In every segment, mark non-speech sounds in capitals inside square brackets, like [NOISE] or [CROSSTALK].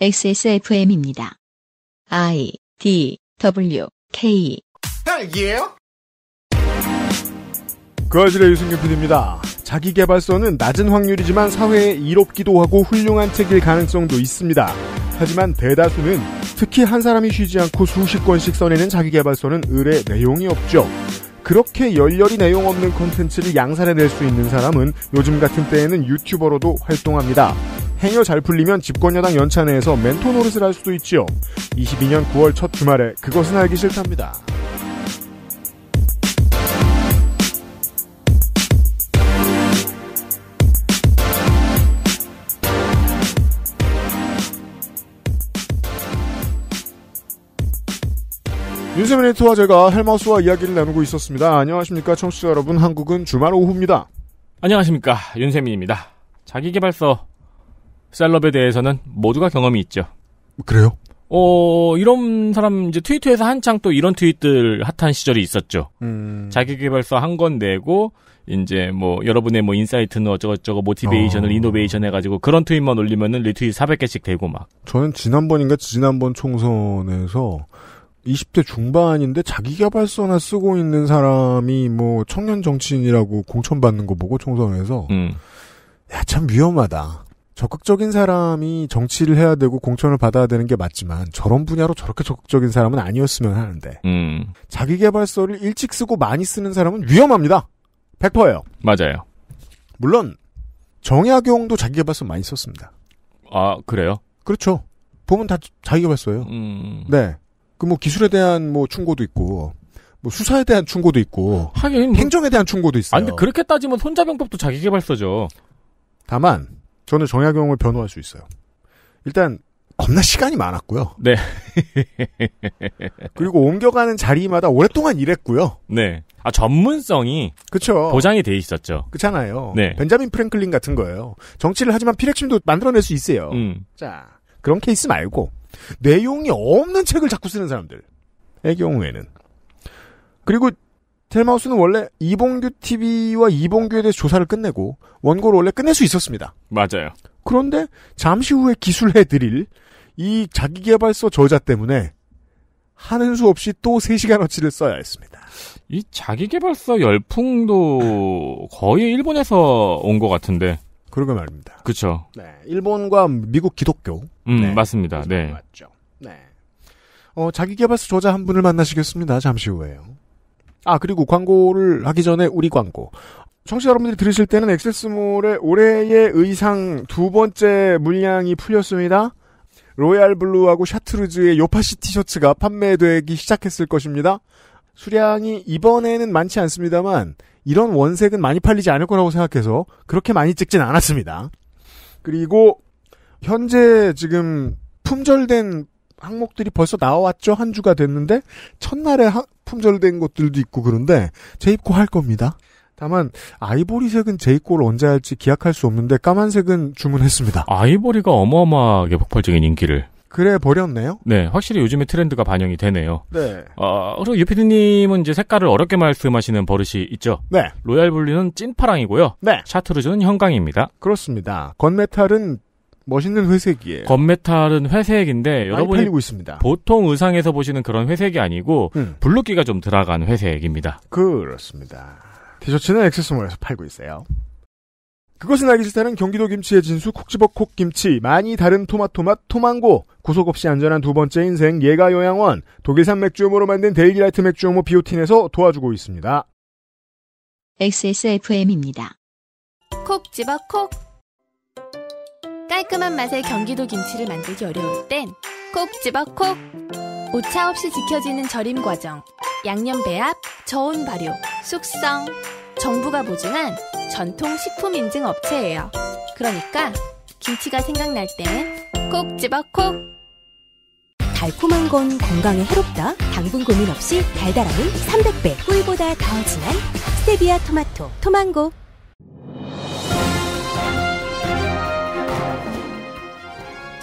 XSFM입니다. I D W K. 헬기예요? 그아실의 유승균 PD입니다. 자기 개발서는 낮은 확률이지만 사회에 이롭기도 하고 훌륭한 책일 가능성도 있습니다. 하지만 대다수는 특히 한 사람이 쉬지 않고 수십 권씩 써내는 자기 개발서는 의뢰 내용이 없죠. 그렇게 열렬히 내용 없는 콘텐츠를 양산해낼 수 있는 사람은 요즘 같은 때에는 유튜버로도 활동합니다. 행여 잘 풀리면 집권여당 연차 내에서 멘토 노릇을 할 수도 있지요. 22년 9월 첫 주말에 그것은 알기 싫답니다. 윤세민 에디터와 제가 헬마우스와 이야기를 나누고 있었습니다. 안녕하십니까 청취자 여러분 한국은 주말 오후입니다. 안녕하십니까 윤세민입니다. 자기계발서 셀럽에 대해서는 모두가 경험이 있죠. 그래요? 어, 이런 사람 이제 트위터에서 한창 또 이런 트윗들 핫한 시절이 있었죠. 음. 자기개발서 한 건 내고 이제 뭐 여러분의 뭐 인사이트는 어쩌고저쩌고 모티베이션을 어. 이노베이션 해가지고 그런 트윗만 올리면은 리트윗 400개씩 되고 막. 저는 지난번인가 지난번 총선에서 20대 중반인데 자기개발서나 쓰고 있는 사람이 뭐 청년 정치인이라고 공천받는 거 보고 총선에서 음. 야참 위험하다. 적극적인 사람이 정치를 해야 되고 공천을 받아야 되는 게 맞지만 저런 분야로 저렇게 적극적인 사람은 아니었으면 하는데 음. 자기 개발서를 일찍 쓰고 많이 쓰는 사람은 위험합니다. 100%예요. 맞아요. 물론 정약용도 자기 개발서 많이 썼습니다. 아 그래요? 그렇죠. 보면 다 자기 개발서예요. 음. 네. 그 뭐 기술에 대한 뭐 충고도 있고 뭐 수사에 대한 충고도 있고 하긴 뭐... 행정에 대한 충고도 있어요. 아니 근데 그렇게 따지면 손자병법도 자기 개발서죠. 다만 저는 정약용을 변호할 수 있어요. 일단 겁나 시간이 많았고요. 네. [LAUGHS] 그리고 옮겨가는 자리마다 오랫동안 일했고요. 네. 아 전문성이 그쵸 보장이 돼 있었죠. 그렇잖아요. 네. 벤자민 프랭클린 같은 거예요. 정치를 하지만 피렉침도 만들어낼 수 있어요. 음. 자 그런 케이스 말고 내용이 없는 책을 자꾸 쓰는 사람들의 경우에는 그리고 텔마우스는 원래 이봉규 TV와 이봉규에 대해서 조사를 끝내고 원고를 원래 끝낼 수 있었습니다. 맞아요. 그런데 잠시 후에 기술해드릴 이 자기개발서 저자 때문에 하는 수 없이 또 3시간어치를 써야 했습니다. 이 자기개발서 열풍도 거의 일본에서 온 것 같은데. 그러게 말입니다. 그렇죠. 네, 일본과 미국 기독교. 음, 네. 맞습니다. 네. 맞죠. 네. 어, 자기개발서 저자 한 분을 만나시겠습니다. 잠시 후에요. 아 그리고 광고를 하기 전에 우리 광고. 청취자 여러분들이 들으실 때는 엑세스몰의 올해의 의상 두 번째 물량이 풀렸습니다. 로얄 블루하고 샤트루즈의 요파시 티셔츠가 판매되기 시작했을 것입니다. 수량이 이번에는 많지 않습니다만 이런 원색은 많이 팔리지 않을 거라고 생각해서 그렇게 많이 찍진 않았습니다. 그리고 현재 지금 품절된 항목들이 벌써 나왔죠. 한 주가 됐는데 첫날에 품절된 것들도 있고 그런데 재입고 할 겁니다. 다만 아이보리색은 재입고를 언제 할지 기약할 수 없는데 까만색은 주문했습니다. 아이보리가 어마어마하게 폭발적인 인기를 그래 버렸네요. 네, 확실히 요즘의 트렌드가 반영이 되네요. 네. 어, 그리고 유피디님은 이제 색깔을 어렵게 말씀하시는 버릇이 있죠. 네. 로얄 블루는 찐파랑이고요. 네. 샤트루즈는 형광입니다. 그렇습니다. 건메탈은 멋있는 회색이에요. 건메탈은 회색인데 여러분이 고 있습니다. 보통 의상에서 보시는 그런 회색이 아니고 음. 블루기가 좀 들어간 회색입니다. 그렇습니다. 티셔츠는 액세스몰에서 팔고 있어요. 그것은 알기 싫다는 경기도 김치의 진수 콕지버콕 김치 많이 다른 토마토맛 토망고 구속 없이 안전한 두 번째 인생 예가 요양원 독일산 맥주음으로 만든 데일리라이트 맥주음호 비오틴에서 도와주고 있습니다. XSFM입니다. 콕지버콕 깔끔한 맛의 경기도 김치를 만들기 어려울 땐 콕 집어 콕! 오차 없이 지켜지는 절임 과정, 양념 배합, 저온 발효, 숙성. 정부가 보증한 전통 식품 인증 업체예요. 그러니까 김치가 생각날 땐 콕 집어 콕! 달콤한 건 건강에 해롭다. 당분 고민 없이 달달함은 300배. 꿀보다 더 진한 스테비아 토마토, 토망고.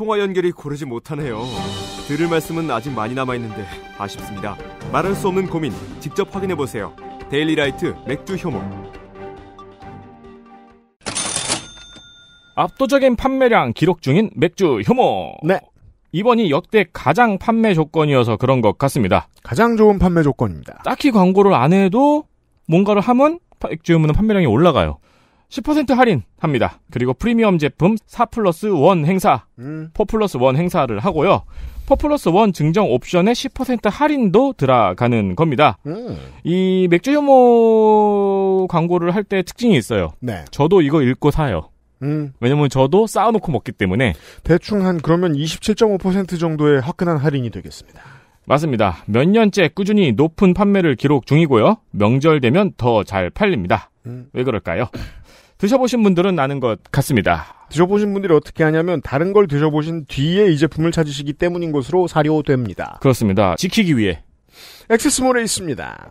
통화 연결이 고르지 못하네요. 들을 말씀은 아직 많이 남아 있는데 아쉽습니다. 말할 수 없는 고민 직접 확인해 보세요. 데일리라이트 맥주 효모. 압도적인 판매량 기록 중인 맥주 효모. 네. 이번이 역대 가장 판매 조건이어서 그런 것 같습니다. 가장 좋은 판매 조건입니다. 딱히 광고를 안 해도 뭔가를 하면 맥주 효모는 판매량이 올라가요. 10% 할인합니다. 그리고 프리미엄 제품 4 플러스 1 행사, 음. 4 플러스 1 행사를 하고요. 4 플러스 1 증정 옵션에 10% 할인도 들어가는 겁니다. 음. 이 맥주 효모 광고를 할 때 특징이 있어요. 네. 저도 이거 읽고 사요. 음. 왜냐면 저도 쌓아놓고 먹기 때문에. 대충 한 그러면 27.5% 정도의 화끈한 할인이 되겠습니다. 맞습니다. 몇 년째 꾸준히 높은 판매를 기록 중이고요. 명절 되면 더 잘 팔립니다. 음. 왜 그럴까요? 드셔보신 분들은 나는것 같습니다. 드셔보신 분들이 어떻게 하냐면 다른 걸 드셔보신 뒤에 이 제품을 찾으시기 때문인 것으로 사료됩니다. 그렇습니다. 지키기 위해. 액세스몰에 있습니다.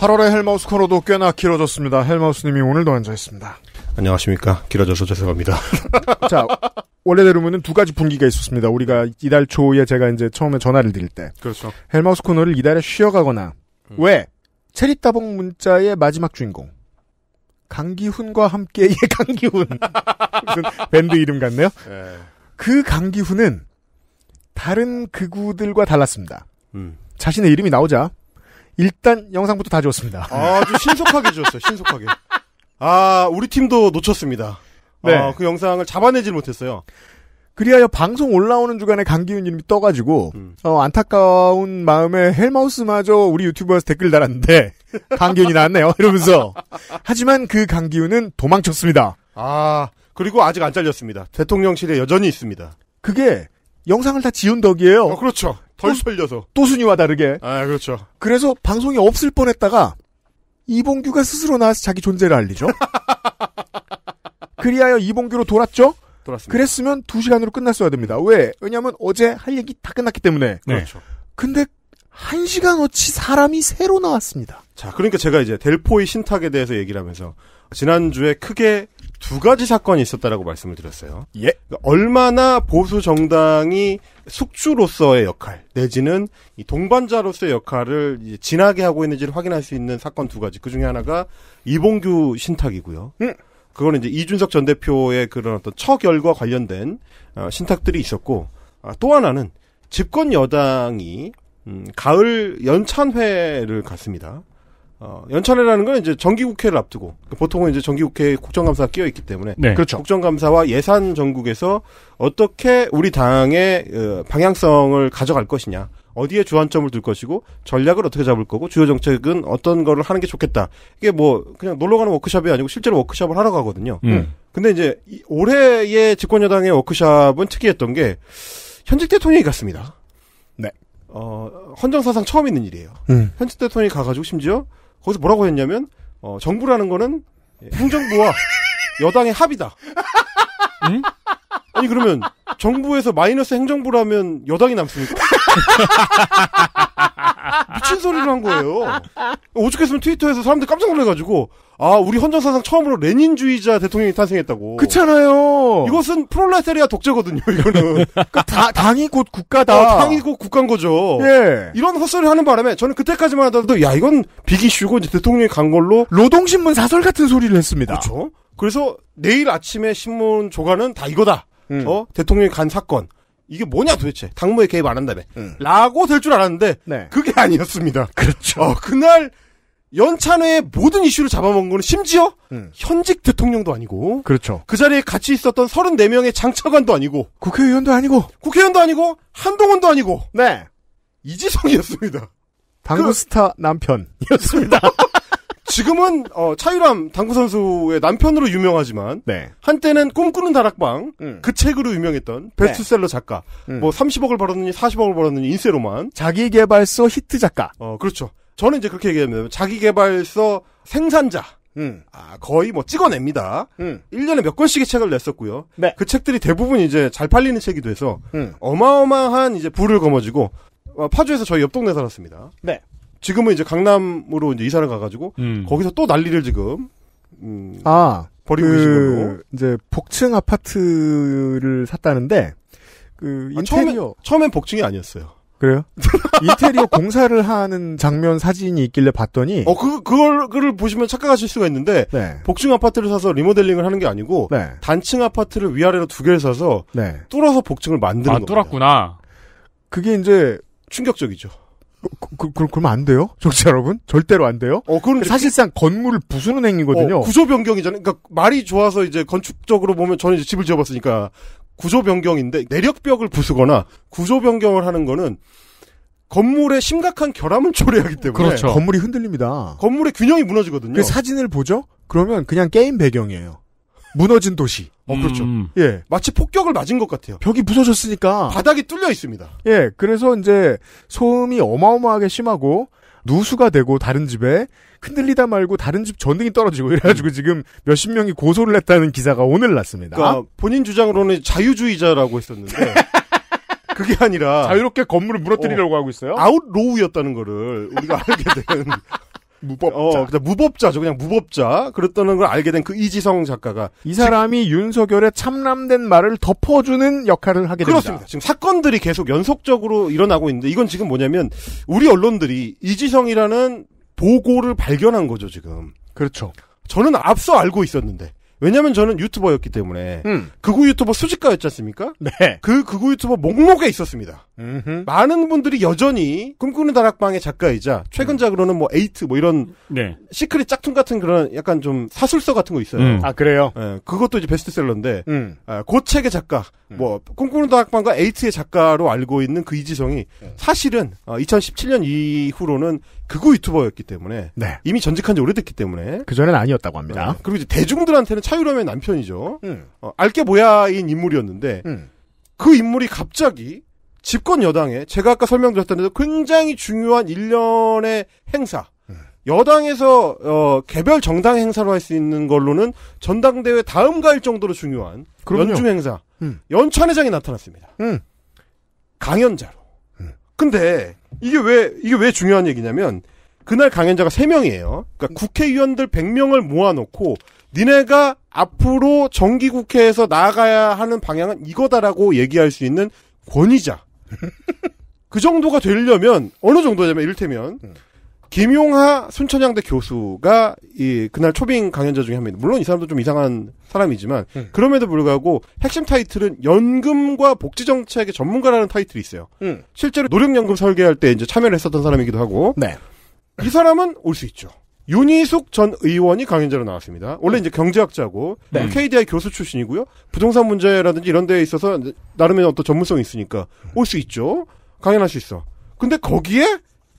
8월의 헬마우스 코너도 꽤나 길어졌습니다. 헬마우스님이 오늘도 앉아있습니다. 안녕하십니까. 길어져서 죄송합니다. [LAUGHS] 자, 원래대로면두 가지 분기가 있었습니다. 우리가 이달 초에 제가 이제 처음에 전화를 드릴 때. 그렇죠. 헬마우스 코너를 이달에 쉬어가거나, 음. 왜? 체리따봉 문자의 마지막 주인공. 강기훈과 함께의 [LAUGHS] 예, 강기훈. 무슨 밴드 이름 같네요? 네. 그 강기훈은 다른 극우들과 달랐습니다. 음. 자신의 이름이 나오자 일단 영상부터 다 지웠습니다. 아, 아주 신속하게 지웠어요. 신속하게. 아 우리 팀도 놓쳤습니다. 네. 아, 그 영상을 잡아내질 못했어요. 그리하여 방송 올라오는 주간에 강기훈님이 떠가지고 음. 어, 안타까운 마음에 헬마우스마저 우리 유튜브에서 댓글 달았는데 [LAUGHS] 강기훈이 나왔네요 이러면서 하지만 그 강기훈은 도망쳤습니다. 아 그리고 아직 안 잘렸습니다. 대통령실에 여전히 있습니다. 그게 영상을 다 지운 덕이에요. 어, 그렇죠. 덜 설려서. 또 순위와 다르게. 아, 그렇죠. 그래서 방송이 없을 뻔했다가 이봉규가 스스로 나와서 자기 존재를 알리죠. [LAUGHS] 그리하여 이봉규로 돌았죠. 돌았습니다. 그랬으면 두시간으로 끝났어야 됩니다. 왜? 왜냐면 하 어제 할 얘기 다 끝났기 때문에. 네. 그렇죠. 근데 한시간어치 사람이 새로 나왔습니다. 자, 그러니까 제가 이제 델포의 신탁에 대해서 얘기를 하면서 지난주에 크게 두 가지 사건이 있었다라고 말씀을 드렸어요. 예. 그러니까 얼마나 보수 정당이 숙주로서의 역할 내지는 동반자로서의 역할을 진하게 하고 있는지를 확인할 수 있는 사건 두 가지. 그 중에 하나가 이봉규 신탁이고요. 음. 그거는 이제 이준석 전 대표의 그런 어떤 처결과 관련된 어, 신탁들이 있었고 아, 또 하나는 집권 여당이 음, 가을 연찬회를 갔습니다. 어, 연찬회라는 건 이제 정기국회를 앞두고 보통은 이제 정기국회 국정감사가 끼어 있기 때문에 네. 그렇죠. 국정감사와 예산 정국에서 어떻게 우리 당의 어, 방향성을 가져갈 것이냐 어디에 주안점을 둘 것이고 전략을 어떻게 잡을 거고 주요 정책은 어떤 거를 하는 게 좋겠다 이게 뭐 그냥 놀러 가는 워크숍이 아니고 실제로 워크숍을 하러 가거든요. 음. 음. 근데 이제 올해의 집권 여당의 워크숍은 특이했던 게 현직 대통령이 갔습니다. 네. 어, 헌정사상 처음 있는 일이에요. 음. 현직 대통령이 가가지고 심지어 거기서 뭐라고 했냐면 어, 정부라는 거는 행정부와 여당의 합이다. 응? 아니 그러면 정부에서 마이너스 행정부라면 여당이 남습니까? [LAUGHS] 미친 소리를 한 거예요. 오죽했으면 트위터에서 사람들 깜짝 놀래가지고 아 우리 헌정사상 처음으로 레닌주의자 대통령이 탄생했다고. 그렇잖아요. 이것은 프롤레타리아 독재거든요. 이거는 [LAUGHS] 그러니까 다, 당이 곧 국가다. 어, 당이 곧국가인 거죠. 예. 이런 헛소리 를 하는 바람에 저는 그때까지만 하더라도 야 이건 비기슈고 이제 대통령이 간 걸로 노동신문 사설 같은 소리를 했습니다. 그렇죠. 그래서 내일 아침에 신문 조간은 다 이거다. 음. 어? 대통령이 간 사건. 이게 뭐냐 도대체 당무에 개입 안 한다며 라고 될 줄 알았는데 네. 그게 아니었습니다. 그렇죠. 어, 그날 연찬회의 모든 이슈를 잡아먹은 거는 심지어 음. 현직 대통령도 아니고 그렇죠. 그 자리에 같이 있었던 34명의 장차관도 아니고 국회의원도 아니고 국회의원도 아니고 한동훈도 아니고 네 이지성이었습니다. 당구 그... 스타 남편이었습니다. [LAUGHS] 지금은 어, 차유람 당구 선수의 남편으로 유명하지만 네. 한때는 꿈꾸는 다락방 음. 그 책으로 유명했던 베스트셀러 네. 작가 음. 뭐 30억을 벌었느니 40억을 벌었느니 인쇄로만 자기 개발서 히트 작가 어 그렇죠 저는 이제 그렇게 얘기하면 자기 개발서 생산자 음. 아, 거의 뭐 찍어냅니다. 음. 1년에 몇 권씩의 책을 냈었고요. 네. 그 책들이 대부분 이제 잘 팔리는 책이 돼서 음. 어마어마한 이제 부를 거머쥐고 어, 파주에서 저희 옆 동네 살았습니다. 네. 지금은 이제 강남으로 이제 이사를 가가지고 음. 거기서 또 난리를 지금 음, 아 버리고 그, 계시고 이제 복층 아파트를 샀다는데 그 아, 인테리어 처음에, 엔 복층이 아니었어요. 그래요? [LAUGHS] 인테리어 공사를 하는 장면 사진이 있길래 봤더니 어그 그걸 그걸 보시면 착각하실 수가 있는데 네. 복층 아파트를 사서 리모델링을 하는 게 아니고 네. 단층 아파트를 위아래로 두 개를 사서 네. 뚫어서 복층을 만드는 아, 뚫었구나. 그게 이제 충격적이죠. 그, 그, 그러면 안 돼요? 정치 여러분? 절대로 안 돼요? 어, 그럼 사실상 건물을 부수는 행위거든요. 어, 구조 변경이잖아요. 그러니까 말이 좋아서 이제 건축적으로 보면 저는 이제 집을 지어봤으니까 구조 변경인데 내력벽을 부수거나 구조 변경을 하는 거는 건물에 심각한 결함을 [LAUGHS] 초래하기 때문에 그렇죠. 건물이 흔들립니다. 건물의 균형이 무너지거든요. 그 사진을 보죠? 그러면 그냥 게임 배경이에요. 무너진 도시. 어, 음. 그렇죠. 음. 예. 마치 폭격을 맞은 것 같아요. 벽이 부서졌으니까. 바닥이 뚫려 있습니다. 예. 그래서 이제 소음이 어마어마하게 심하고 누수가 되고 다른 집에 흔들리다 말고 다른 집 전등이 떨어지고 이래가지고 음. 지금 몇십 명이 고소를 했다는 기사가 오늘 났습니다. 그러니까 본인 주장으로는 자유주의자라고 했었는데. [LAUGHS] 그게 아니라 자유롭게 건물을 무너뜨리려고 어, 하고 있어요. 아웃로우였다는 거를 우리가 알게 된 [LAUGHS] 무법자. 어, 그냥 무법자죠. 그냥 무법자. 그랬다는 걸 알게 된 그 이지성 작가가 이 사람이 즉, 윤석열의 참남된 말을 덮어주는 역할을 하게 됩니다. 그렇습니다. 지금 사건들이 계속 연속적으로 일어나고 있는데 이건 지금 뭐냐면 우리 언론들이 이지성이라는 보고를 발견한 거죠, 지금. 그렇죠. 저는 앞서 알고 있었는데 왜냐면 저는 유튜버였기 때문에 음. 극우 유튜버 수집가였지 않습니까? 네. 그 극우 유튜버 목록에 있었습니다. 음흠. 많은 분들이 여전히 꿈꾸는 다락방의 작가이자 최근작으로는 음. 뭐 에이트 뭐 이런 네. 시크릿 짝퉁 같은 그런 약간 좀 사술서 같은 거 있어요. 음. 아 그래요? 예, 그것도 이제 베스트셀러인데 고 예, 그 책의 작가 음. 뭐 꿈꾸는 다락방과 에이트의 작가로 알고 있는 그 이지성이 음. 사실은 어, 2017년 이후로는 그우 유튜버였기 때문에 네. 이미 전직한 지 오래됐기 때문에 그전에는 아니었다고 합니다. 예, 그리고 이제 대중들한테는 차유람의 남편이죠. 음. 어, 알게 뭐야인 인물이었는데 그 인물이 갑자기 집권 여당에 제가 아까 설명드렸던 대로 굉장히 중요한 일련의 행사 여당에서 어, 개별 정당 행사로 할 수 있는 걸로는 전당대회 다음 가일 정도로 중요한 그럼요. 연중 행사 음. 연찬회장이 나타났습니다. 음. 강연자로. 음. 근데 이게 왜 이게 왜 중요한 얘기냐면 그날 강연자가 3명이에요. 그러니까 음. 국회의원들 100명을 모아놓고 니네가 앞으로 정기국회에서 나아가야 하는 방향은 이거다라고 얘기할 수 있는 권위자, 그 정도가 되려면 어느 정도냐면 이를테면 네. 김용하 순천향대 교수가 이 그날 초빙 강연자 중에 한명 물론 이 사람도 좀 이상한 사람이지만 음. 그럼에도 불구하고 핵심 타이틀은 연금과 복지 정책의 전문가라는 타이틀이 있어요. 음. 실제로 노령연금 설계할 때 이제 참여를 했었던 사람이기도 하고 네. 이 사람은 올 수 있죠. 윤희숙 전 의원이 강연자로 나왔습니다. 원래 네. 이제 경제학자고 네. KDI 교수 출신이고요. 부동산 문제라든지 이런 데에 있어서 나름의 어떤 전문성이 있으니까 네. 올수 있죠. 강연할 수 있어. 근데 거기에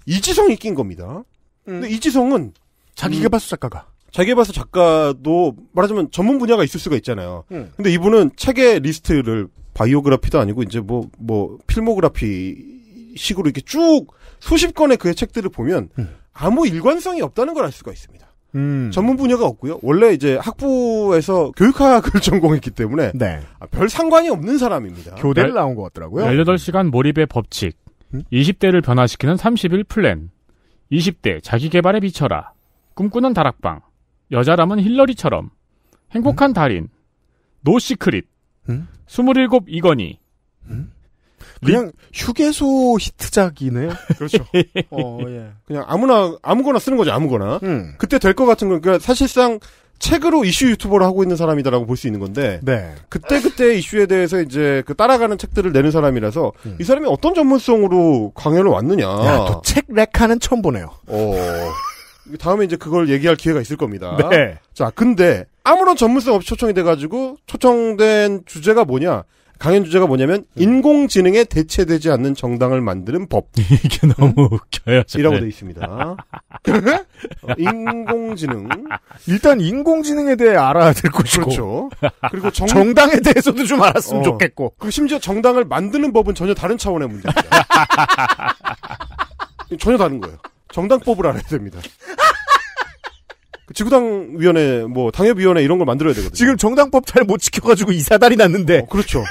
이지성이 낀 겁니다. 음. 근데 이지성은 자기개발서 음. 작가가 자기개발서 작가도 말하자면 전문 분야가 있을 수가 있잖아요. 음. 근데 이분은 책의 리스트를 바이오그라피도 아니고 이제 뭐뭐 뭐필모그라피 식으로 이렇게 쭉 수십 권의 그의 책들을 보면 음. 아무 일관성이 없다는 걸 알 수가 있습니다. 음. 전문 분야가 없고요. 원래 이제 학부에서 교육학을 [LAUGHS] 전공했기 때문에 네. 아, 별 상관이 없는 사람입니다. 교대를 나온 것 같더라고요. 18시간 몰입의 법칙, 음? 20대를 변화시키는 30일 플랜, 20대 자기 개발에 비춰라, 꿈꾸는 다락방, 여자라면 힐러리처럼, 행복한 음? 달인, 노시크릿, 음? 27 이건희, 음? 그냥 휴게소 히트작이네요. [LAUGHS] 그렇죠. 어, 예. 그냥 아무나 아무거나 쓰는 거죠. 아무거나. 음. 그때 될 것 같은 건 그러니까 사실상 책으로 이슈 유튜버를 하고 있는 사람이다라고 볼 수 있는 건데 네. 그때 그때 이슈에 대해서 이제 그 따라가는 책들을 내는 사람이라서 음. 이 사람이 어떤 전문성으로 강연을 왔느냐. 책 렉하는 처음 보네요. 어. 다음에 이제 그걸 얘기할 기회가 있을 겁니다. 네. 자, 근데 아무런 전문성 없이 초청이 돼가지고 초청된 주제가 뭐냐? 강연 주제가 뭐냐면 음. 인공지능에 대체되지 않는 정당을 만드는 법. [LAUGHS] 이게 너무 음? 웃겨요. 이라고 돼 있습니다. [LAUGHS] 어, 인공지능. 일단 인공지능에 대해 알아야 될 것이고. 그렇죠. 그리고 [LAUGHS] 정... 당에 대해서도 좀 알았으면 어. 좋겠고. 그리고 심지어 정당을 만드는 법은 전혀 다른 차원의 문제입니다. 전혀 다른 거예요. 정당법을 알아야 됩니다. 그 지구당 위원회 뭐 당협 위원회 이런 걸 만들어야 되거든요. 지금 정당법 잘 못 지켜가지고 이사달이 났는데. 어, 그렇죠.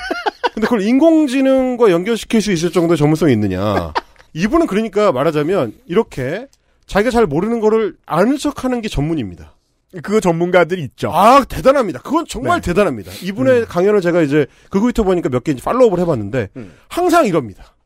근데 그걸 인공지능과 연결시킬 수 있을 정도의 전문성이 있느냐. 이분은 그러니까 말하자면 이렇게 자기가 잘 모르는 거를 아는 척하는 게 전문입니다. 그 전문가들이 있죠. 아 대단합니다. 그건 정말 네. 대단합니다. 이분의 음. 강연을 제가 이제 그 트위터 보니까 몇 개 팔로우업을 해봤는데 음. 항상 이럽니다.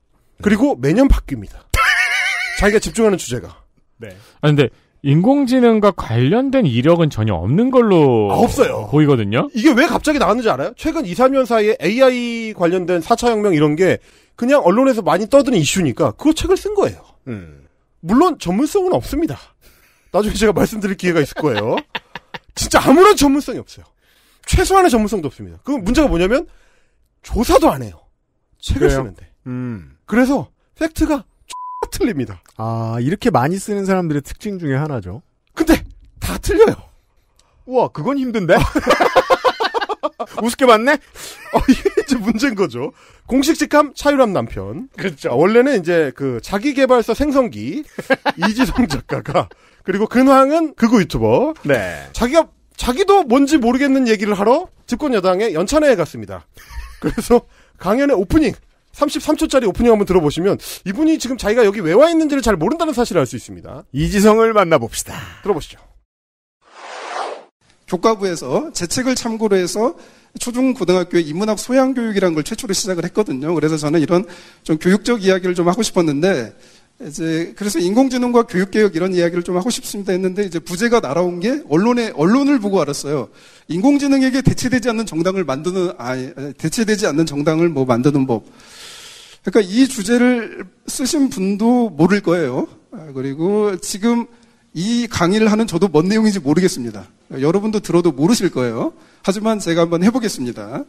그리고 매년 바뀝니다. [LAUGHS] 자기가 집중하는 주제가. 네. 아 근데 인공지능과 관련된 이력은 전혀 없는 걸로 아, 없어요. 보이거든요. 이게 왜 갑자기 나왔는지 알아요? 최근 2, 3년 사이에 AI 관련된 4차 혁명 이런 게 그냥 언론에서 많이 떠드는 이슈니까 그거 책을 쓴 거예요. 음. 물론 전문성은 없습니다. 나중에 제가 말씀드릴 기회가 있을 거예요. 진짜 아무런 전문성이 없어요. 최소한의 전문성도 없습니다. 그 문제가 뭐냐면 조사도 안 해요. 책을 그래요? 쓰는데. 음. 그래서 팩트가 틀립니다. 아, 이렇게 많이 쓰는 사람들의 특징 중에 하나죠. 근데 다 틀려요. 우와, 그건 힘든데? [LAUGHS] 우습게 봤네? 어, 이게 이제 문제인 거죠. 공식 직함 차유람 남편. 그렇죠. 아, 원래는 이제 그 자기 개발서 생성기 이지성 작가가 그리고 근황은 그거 유튜버. 네. 자기가 자기도 뭔지 모르겠는 얘기를 하러 집권 여당의 연찬회에 갔습니다. 그래서 강연의 오프닝 33초짜리 오프닝 한번 들어보시면 이분이 지금 자기가 여기 왜 와 있는지를 잘 모른다는 사실을 알 수 있습니다. 이지성을 만나봅시다. 들어보시죠. 교과부에서 제 책을 참고로 해서 초중 고등학교의 인문학 소양 교육이란걸 최초로 시작을 했거든요. 그래서 저는 이런 좀 교육적 이야기를 좀 하고 싶었는데 이제 그래서 인공지능과 교육 개혁 이런 이야기를 좀 하고 싶습니다 했는데 이제 부제가 날아온 게 언론에 언론을 보고 알았어요. 인공지능에게 대체되지 않는 정당을 만드는 아 대체되지 않는 정당을 뭐 만드는 법. 그러니까 이 주제를 쓰신 분도 모를 거예요. 아, 그리고 지금 이 강의를 하는 저도 뭔 내용인지 모르겠습니다. 여러분도 들어도 모르실 거예요. 하지만 제가 한번 해보겠습니다.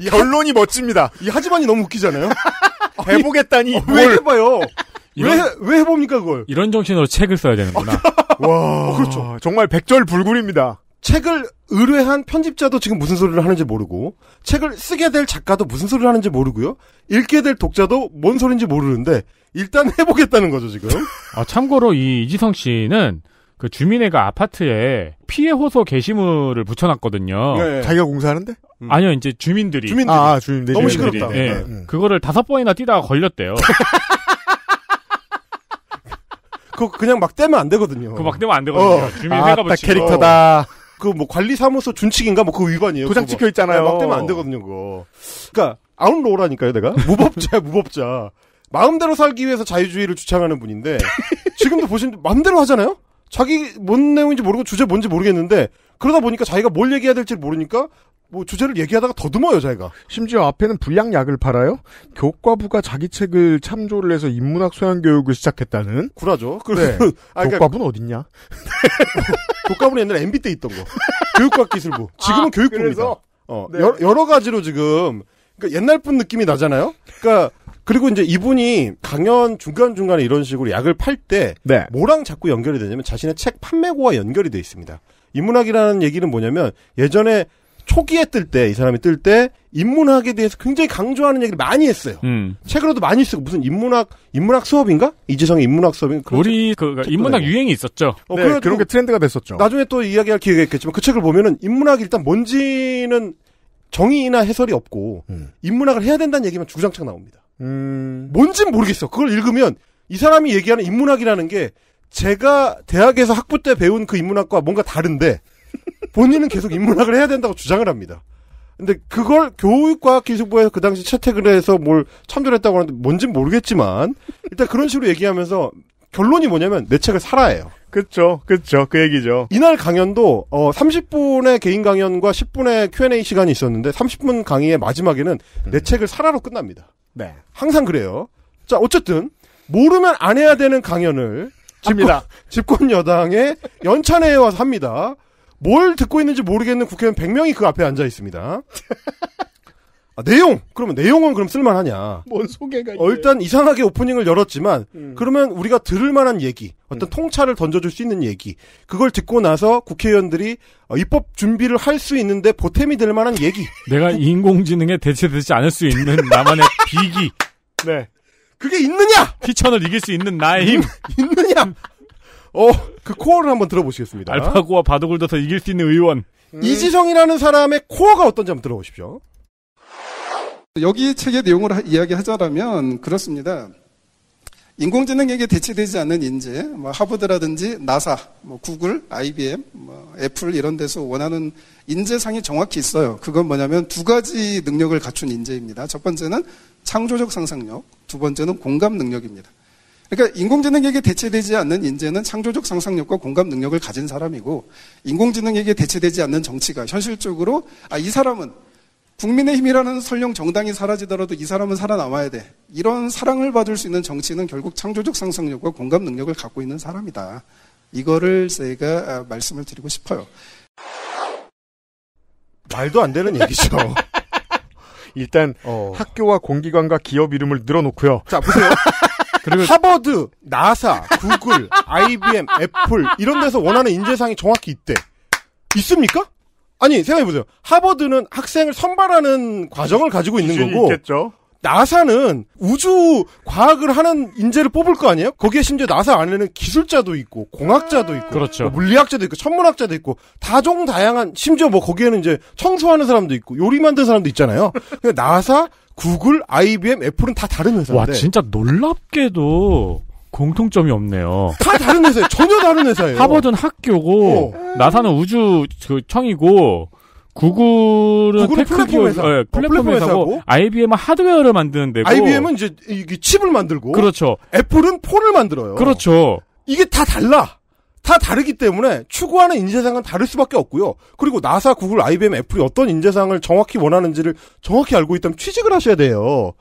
이 결론이 멋집니다. 이 하지만이 너무 웃기잖아요. [LAUGHS] 해보겠다니 어, 왜 해봐요? 왜 왜 해봅니까 그걸? 이런 정신으로 책을 써야 되는구나. [LAUGHS] 와, 어, 그렇죠. 정말 백절불굴입니다. 책을 의뢰한 편집자도 지금 무슨 소리를 하는지 모르고 책을 쓰게 될 작가도 무슨 소리를 하는지 모르고요. 읽게 될 독자도 뭔 소린지 모르는데 일단 해보겠다는 거죠 지금. 아 참고로 이 이지성 씨는 그 주민회가 아파트에 피해 호소 게시물을 붙여놨거든요. 예, 예. 자기가 공사하는데? 음. 아니요, 이제 주민들이. 주민들이. 아, 아 주민들이. 너무 시끄럽다. 예. 네. 음. 그거를 다섯 번이나 뛰다가 걸렸대요. [LAUGHS] 그거 그냥 막 떼면 안 되거든요. 그거 막 떼면 안 되거든요. 어, 주민회가 아, 붙이고. 캐릭터다. 그뭐 관리사무소 준칙인가 뭐 그 위반이에요. 도장 찍혀 있잖아요. 네, 막대면안 되거든요, 그거. 그러니까 아웃로우라니까요, 내가. [LAUGHS] 무법자야, 무법자. 마음대로 살기 위해서 자유주의를 주창하는 분인데 [LAUGHS] 지금도 보시면 마음대로 하잖아요. 자기 뭔 내용인지 모르고 주제 뭔지 모르겠는데 그러다 보니까 자기가 뭘 얘기해야 될지 모르니까 뭐 주제를 얘기하다가 더듬어요 자기가. 심지어 앞에는 불량약을 팔아요. 교과부가 자기 책을 참조를 해서 인문학 소양 교육을 시작했다는. 구라죠. 그래. 네. 아, 그러니까... 교과부는 어딨냐? [LAUGHS] 교과부는 옛날에 MB 때 있던 거. 교육과학 기술부. 지금은 아, 교육부입니다. 그래서? 어 네. 여러, 여러 가지로 지금 그러니까 옛날 분 느낌이 나잖아요. 그러니까. 그리고 이제 이분이 강연 중간중간에 이런 식으로 약을 팔때 네. 뭐랑 자꾸 연결이 되냐면 자신의 책 판매고와 연결이 돼 있습니다. 인문학이라는 얘기는 뭐냐면 예전에 초기에 뜰 때 이 사람이 뜰 때 인문학에 대해서 굉장히 강조하는 얘기를 많이 했어요. 음. 책으로도 많이 쓰고 무슨 인문학 인문학 수업인가 이재성의 인문학 수업인가 우리 그 그러니까 인문학 유행이 있었죠. 어, 네, 그런 게 트렌드가 됐었죠. 나중에 또 이야기할 기회가 있겠지만 그 책을 보면은 인문학이 일단 뭔지는 정의나 해설이 없고 음. 인문학을 해야 된다는 얘기만 주장창 나옵니다. 음. 뭔진 모르겠어. 그걸 읽으면 이 사람이 얘기하는 인문학이라는 게 제가 대학에서 학부 때 배운 그 인문학과 뭔가 다른데 본인은 계속 인문학을 해야 된다고 주장을 합니다. 근데 그걸 교육과학기술부에서 그 당시 채택을 해서 뭘 참조했다고 를 하는데 뭔진 모르겠지만 일단 그런 식으로 얘기하면서 결론이 뭐냐면 내 책을 사라 해요. 그렇죠. 그렇죠. 그 얘기죠. 이날 강연도 어 30분의 개인 강연과 10분의 Q&A 시간이 있었는데 30분 강의의 마지막에는 내 책을 사라로 끝납니다. 네. 항상 그래요. 자, 어쨌든 모르면 안 해야 되는 강연을 집권, 집권 여당의 연찬회에 와서 합니다. 뭘 듣고 있는지 모르겠는 국회의원 100명이 그 앞에 앉아 있습니다. 아, 내용! 그러면 내용은 그럼 쓸만하냐. 뭔 소개가 어, 일단 이상하게 오프닝을 열었지만, 음. 그러면 우리가 들을 만한 얘기, 어떤 음. 통찰을 던져줄 수 있는 얘기, 그걸 듣고 나서 국회의원들이 어, 입법 준비를 할 수 있는데 보탬이 될 만한 얘기. 내가 인공지능에 대체되지 않을 수 있는 나만의 비기. 네. 그게 있느냐! 피천을 이길 수 있는 나의 힘. 있느냐! 어, 그 코어를 한번 들어보시겠습니다. 알파고와 바둑을 둬서 이길 수 있는 의원. 음. 이지성이라는 사람의 코어가 어떤지 한번 들어보십시오. 여기 책의 내용을 하, 이야기하자라면 그렇습니다. 인공지능에게 대체되지 않는 인재, 뭐 하버드라든지 나사, 뭐 구글, IBM, 뭐 애플 이런 데서 원하는 인재상이 정확히 있어요. 그건 뭐냐면 두 가지 능력을 갖춘 인재입니다. 첫 번째는 창조적 상상력, 두 번째는 공감 능력입니다. 그러니까 인공지능에게 대체되지 않는 인재는 창조적 상상력과 공감 능력을 가진 사람이고 인공지능에게 대체되지 않는 정치가 현실적으로 아, 이 사람은 국민의힘이라는 설령 정당이 사라지더라도 이 사람은 살아남아야 돼. 이런 사랑을 받을 수 있는 정치는 결국 창조적 상상력과 공감 능력을 갖고 있는 사람이다. 이거를 제가 아, 말씀을 드리고 싶어요. 말도 안 되는 얘기죠. [LAUGHS] 일단 어. 학교와 공기관과 기업 이름을 늘어놓고요. 자 보세요. [LAUGHS] 그리고 하버드, 나사, 구글, IBM, 애플 이런 데서 원하는 인재상이 정확히 있대. 있습니까? 아니 생각해보세요. 하버드는 학생을 선발하는 과정을 가지고 있는 거고 있겠죠. 나사는 우주 과학을 하는 인재를 뽑을 거 아니에요? 거기에 심지어 나사 안에는 기술자도 있고 공학자도 있고 그렇죠. 뭐 물리학자도 있고 천문학자도 있고 다종 다양한 심지어 뭐 거기에는 이제 청소하는 사람도 있고 요리 만드는 사람도 있잖아요. 그러니까 나사 구글, IBM, 애플은 다 다른 회사인데. 와, 진짜 놀랍게도 공통점이 없네요. 다 다른 회사예요. 전혀 다른 회사예요. 하버드는 학교고, 어. 나사는 우주 그 청이고, 구글은, 구글은 플랫폼 회사, 네, 플랫폼, 어, 회사고, IBM은 하드웨어를 만드는 데 IBM은 이제 이 칩을 만들고, 그렇죠. 애플은 폰을 만들어요. 그렇죠. 이게 다 달라. 다 다르기 때문에 추구하는 인재상은 다를 수밖에 없고요. 그리고 나사, 구글, IBM, 애플이 어떤 인재상을 정확히 원하는지를 정확히 알고 있다면 취직을 하셔야 돼요.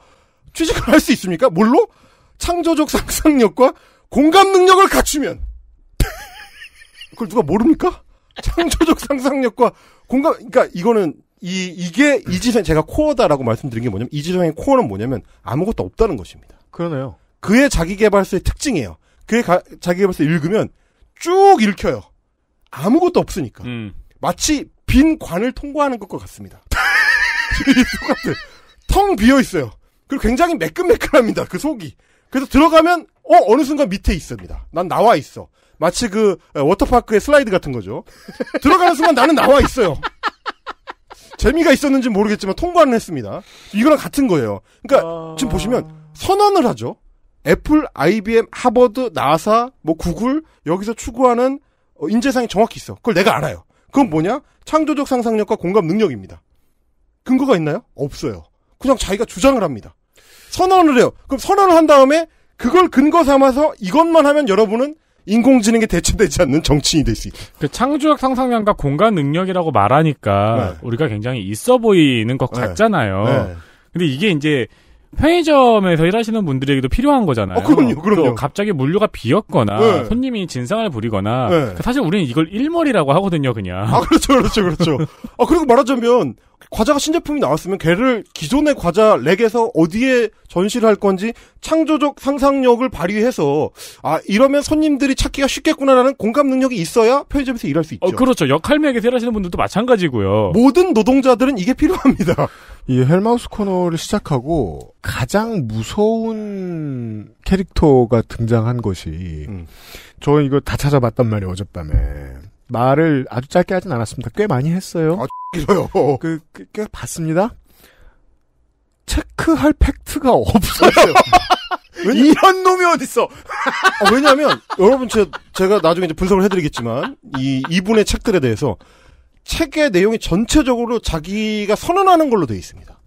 취직을 할 수 있습니까? 뭘로? 창조적 상상력과 공감 능력을 갖추면 [LAUGHS] 그걸 누가 모릅니까? 창조적 상상력과 공감 그러니까 이거는 이 이게 이지선 제가 코어다라고 말씀드린 게 뭐냐면 이지선의 코어는 뭐냐면 아무것도 없다는 것입니다. 그러네요. 그의 자기개발서의 특징이에요. 그의 가, 자기개발서 읽으면 쭉 읽혀요. 아무것도 없으니까. 음. 마치 빈 관을 통과하는 것과 같습니다. 똑같아. [LAUGHS] 텅 비어 있어요. 그리고 굉장히 매끈매끈합니다. 그 속이. 그래서 들어가면 어 어느 순간 밑에 있습니다. 난 나와 있어. 마치 그 워터파크의 슬라이드 같은 거죠. 들어가는 순간 나는 나와 있어요. 재미가 있었는지 모르겠지만 통과는 했습니다. 이거랑 같은 거예요. 그러니까 어... 지금 보시면 선언을 하죠. 애플, IBM, 하버드, 나사, 뭐 구글 여기서 추구하는 어, 인재상이 정확히 있어. 그걸 내가 알아요. 그건 뭐냐? 창조적 상상력과 공감 능력입니다. 근거가 있나요? 없어요. 그냥 자기가 주장을 합니다. 선언을 해요. 그럼 선언을 한 다음에 그걸 근거 삼아서 이것만 하면 여러분은 인공지능에 대체되지 않는 정치인이 될 수 있다. 그 창조적 상상력과 공감 능력이라고 말하니까 네. 우리가 굉장히 있어 보이는 것 네. 같잖아요. 네. 근데 이게 이제 편의점에서 일하시는 분들에게도 필요한 거잖아요. 어, 그럼요, 그럼요. 갑자기 물류가 비었거나 네. 손님이 진상을 부리거나 네. 그 사실 우리는 이걸 일몰이라고 하거든요, 그냥. 아 그렇죠, 그렇죠, 그렇죠. [LAUGHS] 아 그리고 말하자면 과자가 신제품이 나왔으면 걔를 기존의 과자 렉에서 어디에 전시를 할 건지 창조적 상상력을 발휘해서 아 이러면 손님들이 찾기가 쉽겠구나라는 공감 능력이 있어야 편의점에서 일할 수 있죠. 어, 그렇죠. 역할매에서 일하시는 분들도 마찬가지고요. 모든 노동자들은 이게 필요합니다. [LAUGHS] 이 헬마우스 코너를 시작하고 가장 무서운 캐릭터가 등장한 것이 음. 저 이거 다 찾아봤단 말이에요 어젯밤에 말을 아주 짧게 하진 않았습니다 꽤 많이 했어요 아 길어요 [LAUGHS] 그, 그, 꽤 봤습니다 체크할 팩트가 없어요 [LAUGHS] 이런 놈이 어딨어 아, 왜냐하면 여러분 제, 제가 나중에 이제 분석을 해드리겠지만 이 이분의 책들에 대해서 책의 내용이 전체적으로 자기가 선언하는 걸로 되어 있습니다.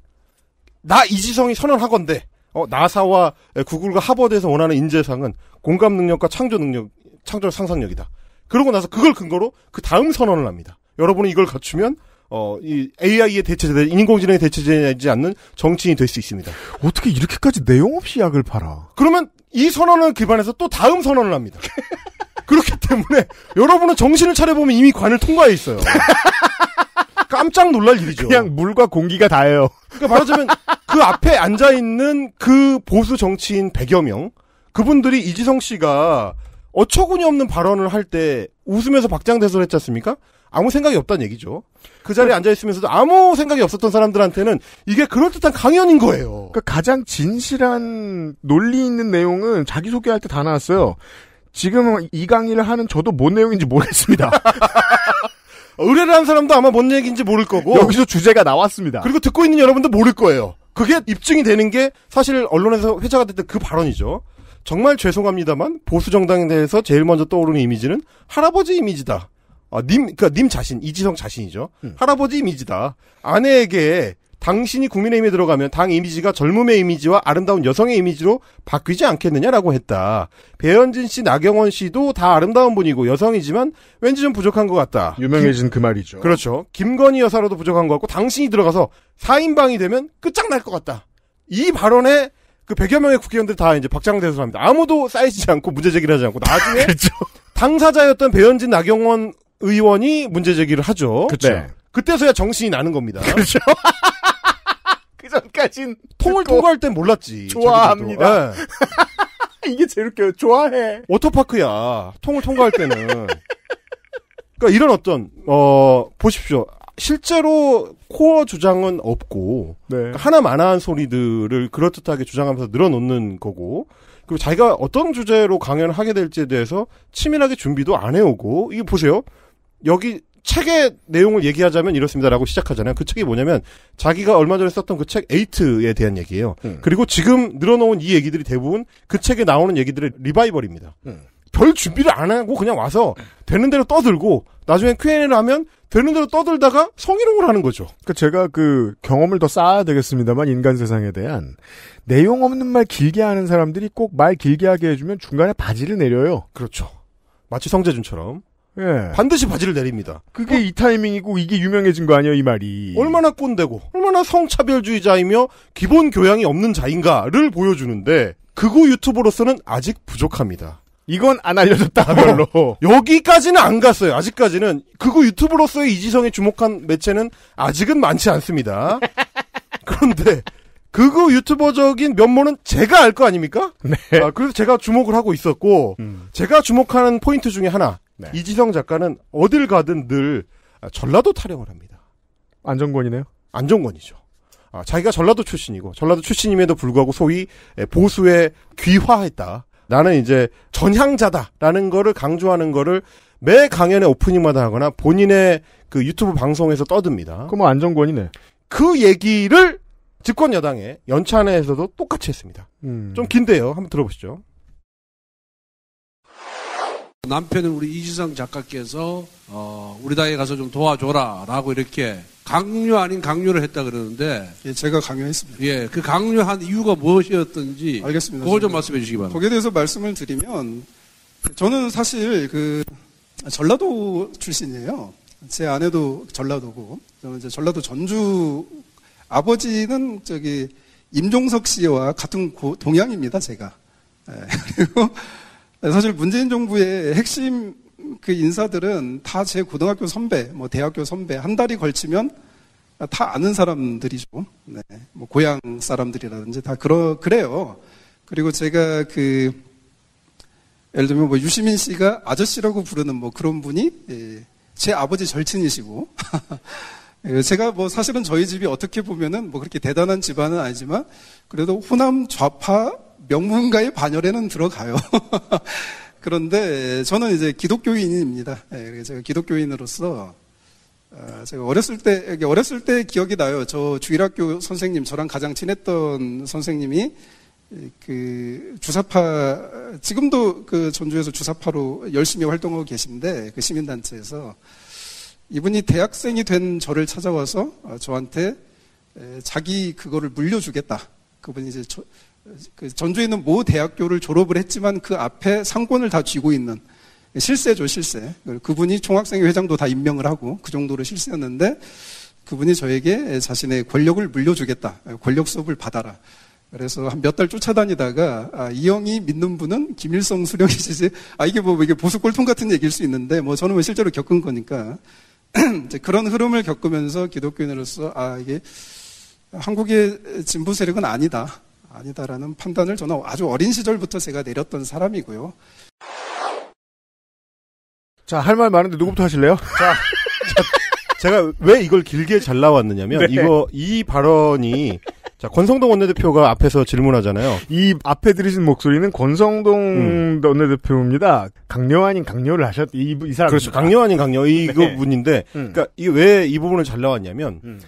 나 이지성이 선언하건데 어, 나사와 구글과 하버드에서 원하는 인재상은 공감 능력과 창조 능력, 창조 상상력이다. 그러고 나서 그걸 근거로 그 다음 선언을 합니다. 여러분은 이걸 갖추면 어, 이 AI에 대체되지, 인공지능에 대체되지 않는 정치인이 될 수 있습니다. 어떻게 이렇게까지 내용 없이 약을 팔아? 그러면 이 선언을 기반해서 또 다음 선언을 합니다. [LAUGHS] 그렇기 때문에 여러분은 정신을 차려보면 이미 관을 통과해 있어요. [LAUGHS] 깜짝 놀랄 일이죠. 그냥 물과 공기가 다예요. 그러니까 말하자면 그 앞에 앉아 있는 그 보수 정치인 100여 명 그분들이 이지성 씨가 어처구니없는 발언을 할 때 웃으면서 박장대소를 했지 않습니까? 아무 생각이 없다는 얘기죠. 그 자리에 앉아 있으면서도 아무 생각이 없었던 사람들한테는 이게 그럴듯한 강연인 거예요. 그러니까 가장 진실한 논리 있는 내용은 자기 소개할 때 다 나왔어요. 지금 이 강의를 하는 저도 뭔 내용인지 모르겠습니다. [LAUGHS] 의뢰를 한 사람도 아마 뭔 얘기인지 모를 거고 여기서 주제가 나왔습니다. 그리고 듣고 있는 여러분도 모를 거예요. 그게 입증이 되는 게 사실 언론에서 회자가 됐던 그 발언이죠. 정말 죄송합니다만 보수 정당에 대해서 제일 먼저 떠오르는 이미지는 할아버지 이미지다. 어, 님, 그니까 님 자신, 이지성 자신이죠. 음. 할아버지 이미지다. 아내에게 당신이 국민의힘에 들어가면 당 이미지가 젊음의 이미지와 아름다운 여성의 이미지로 바뀌지 않겠느냐라고 했다. 배현진 씨, 나경원 씨도 다 아름다운 분이고 여성이지만 왠지 좀 부족한 것 같다. 유명해진 김, 그 말이죠. 그렇죠. 김건희 여사로도 부족한 것 같고 당신이 들어가서 4인방이 되면 끝장날 것 같다. 이 발언에 그 100여 명의 국회의원들 다 이제 박장대소합니다. 아무도 쌓이지 않고 문제 제기를 하지 않고 나중에 [LAUGHS] 그렇죠. 당사자였던 배현진, 나경원 의원이 문제 제기를 하죠. 그렇죠. 네. 그때서야 정신이 나는 겁니다. 그렇죠. [LAUGHS] 그 전까진 통을 통과할 땐 몰랐지. 좋아합니다. 네. [LAUGHS] 이게 제일 웃겨요. 좋아해. 워터파크야. 통을 통과할 때는. 그러니까 이런 어떤 어 보십시오. 실제로 코어 주장은 없고 네. 그러니까 하나만한 소리들을 그럴듯하게 주장하면서 늘어놓는 거고 그리고 자기가 어떤 주제로 강연을 하게 될지에 대해서 치밀하게 준비도 안 해오고 이게 보세요. 여기 책의 내용을 얘기하자면 이렇습니다라고 시작하잖아요. 그 책이 뭐냐면 자기가 얼마 전에 썼던 그 책 에이트에 대한 얘기예요. 음. 그리고 지금 늘어놓은 이 얘기들이 대부분 그 책에 나오는 얘기들의 리바이벌입니다. 음. 별 준비를 안 하고 그냥 와서 되는 대로 떠들고 나중에 Q&A를 하면 되는 대로 떠들다가 성희롱을 하는 거죠. 그러니까 제가 그 경험을 더 쌓아야 되겠습니다만 인간 세상에 대한 내용 없는 말 길게 하는 사람들이 꼭 말 길게 하게 해주면 중간에 바지를 내려요. 그렇죠. 마치 성재준처럼. 예. 반드시 바지를 내립니다. 그게 어? 이 타이밍이고 이게 유명해진 거 아니에요, 이 말이. 얼마나 꼰대고 얼마나 성차별주의자이며 기본 교양이 없는 자인가를 보여주는데 그거 유튜버로서는 아직 부족합니다. 이건 안 알려줬다 별로. [LAUGHS] 여기까지는 안 갔어요. 아직까지는 그거 유튜브로서의 이지성에 주목한 매체는 아직은 많지 않습니다. [LAUGHS] 그런데 그거 유튜버적인 면모는 제가 알 거 아닙니까? 네. 아, 그래서 제가 주목을 하고 있었고 음. 제가 주목하는 포인트 중에 하나 네. 이지성 작가는 어딜 가든 늘 아, 전라도 타령을 합니다. 안정권이네요. 안정권이죠. 아, 자기가 전라도 출신이고 전라도 출신임에도 불구하고 소위 보수에 귀화했다. 나는 이제 전향자다라는 거를 강조하는 거를 매 강연의 오프닝마다 하거나 본인의 그 유튜브 방송에서 떠듭니다. 그럼 안정권이네. 그 얘기를 집권 여당의 연찬회에서도 똑같이 했습니다. 음. 좀 긴데요. 한번 들어보시죠. 남편은 우리 이지성 작가께서 어, 우리 당에 가서 좀 도와줘라라고 이렇게 강요 아닌 강요를 했다 그러는데 예, 제가 강요했습니다. 예, 그 강요한 이유가 무엇이었던지 알겠습니다. 그걸 좀 말씀해 주시기 바랍니다. 거기에 대해서 말씀을 드리면 저는 사실 그 전라도 출신이에요. 제 아내도 전라도고 저는 이제 전라도 전주 아버지는 저기 임종석 씨와 같은 고, 동양입니다. 제가 예, [LAUGHS] 그리고 네, 사실 문재인 정부의 핵심 그 인사들은 다 제 고등학교 선배, 뭐 대학교 선배 한 달이 걸치면 다 아는 사람들이죠. 네. 뭐 고향 사람들이라든지 다 그러 그래요. 그리고 제가 그 예를 들면 뭐 유시민 씨가 아저씨라고 부르는 뭐 그런 분이 예, 제 아버지 절친이시고 [LAUGHS] 예, 제가 뭐 사실은 저희 집이 어떻게 보면은 뭐 그렇게 대단한 집안은 아니지만 그래도 호남 좌파 명문가의 반열에는 들어가요. [LAUGHS] 그런데 저는 이제 기독교인입니다. 예, 제가 기독교인으로서 어, 제가 어렸을 때 어렸을 때 기억이 나요. 저 주일학교 선생님 저랑 가장 친했던 선생님이 그 주사파 지금도 그 전주에서 주사파로 열심히 활동하고 계신데 그 시민단체에서 이분이 대학생이 된 저를 찾아와서 저한테 자기 그거를 물려주겠다. 그분이 이제 그 전주에 있는 모 대학교를 졸업을 했지만 그 앞에 상권을 다 쥐고 있는 실세죠, 실세. 그분이 총학생회 회장도 다 임명을 하고 그 정도로 실세였는데 그분이 저에게 자신의 권력을 물려주겠다. 권력 수업을 받아라. 그래서 한 몇 달 쫓아다니다가 아, 이 형이 믿는 분은 김일성 수령이시지. 아 이게 뭐 이게 보수 골통 같은 얘기일 수 있는데 뭐 저는 뭐 실제로 겪은 거니까 [CLEARS THROAT] 그런 흐름을 겪으면서 기독교인으로서 아 이게 한국의 진보 세력은 아니다. 아니다라는 판단을 저는 아주 어린 시절부터 제가 내렸던 사람이고요. 자, 할 말 많은데 누구부터 하실래요? [LAUGHS] 자, 제가 왜 이걸 길게 잘 나왔느냐면 네. 이거 이 발언이 자 권성동 원내대표가 앞에서 질문하잖아요. 이 앞에 들으신 목소리는 권성동 음. 원내대표입니다. 강요 아닌 강요를 하셨 이, 이 사람 그렇죠. 강요 아닌 강요 이거 네. 분인데 음. 그니까 이게 왜 이 부분을 잘 나왔냐면 음.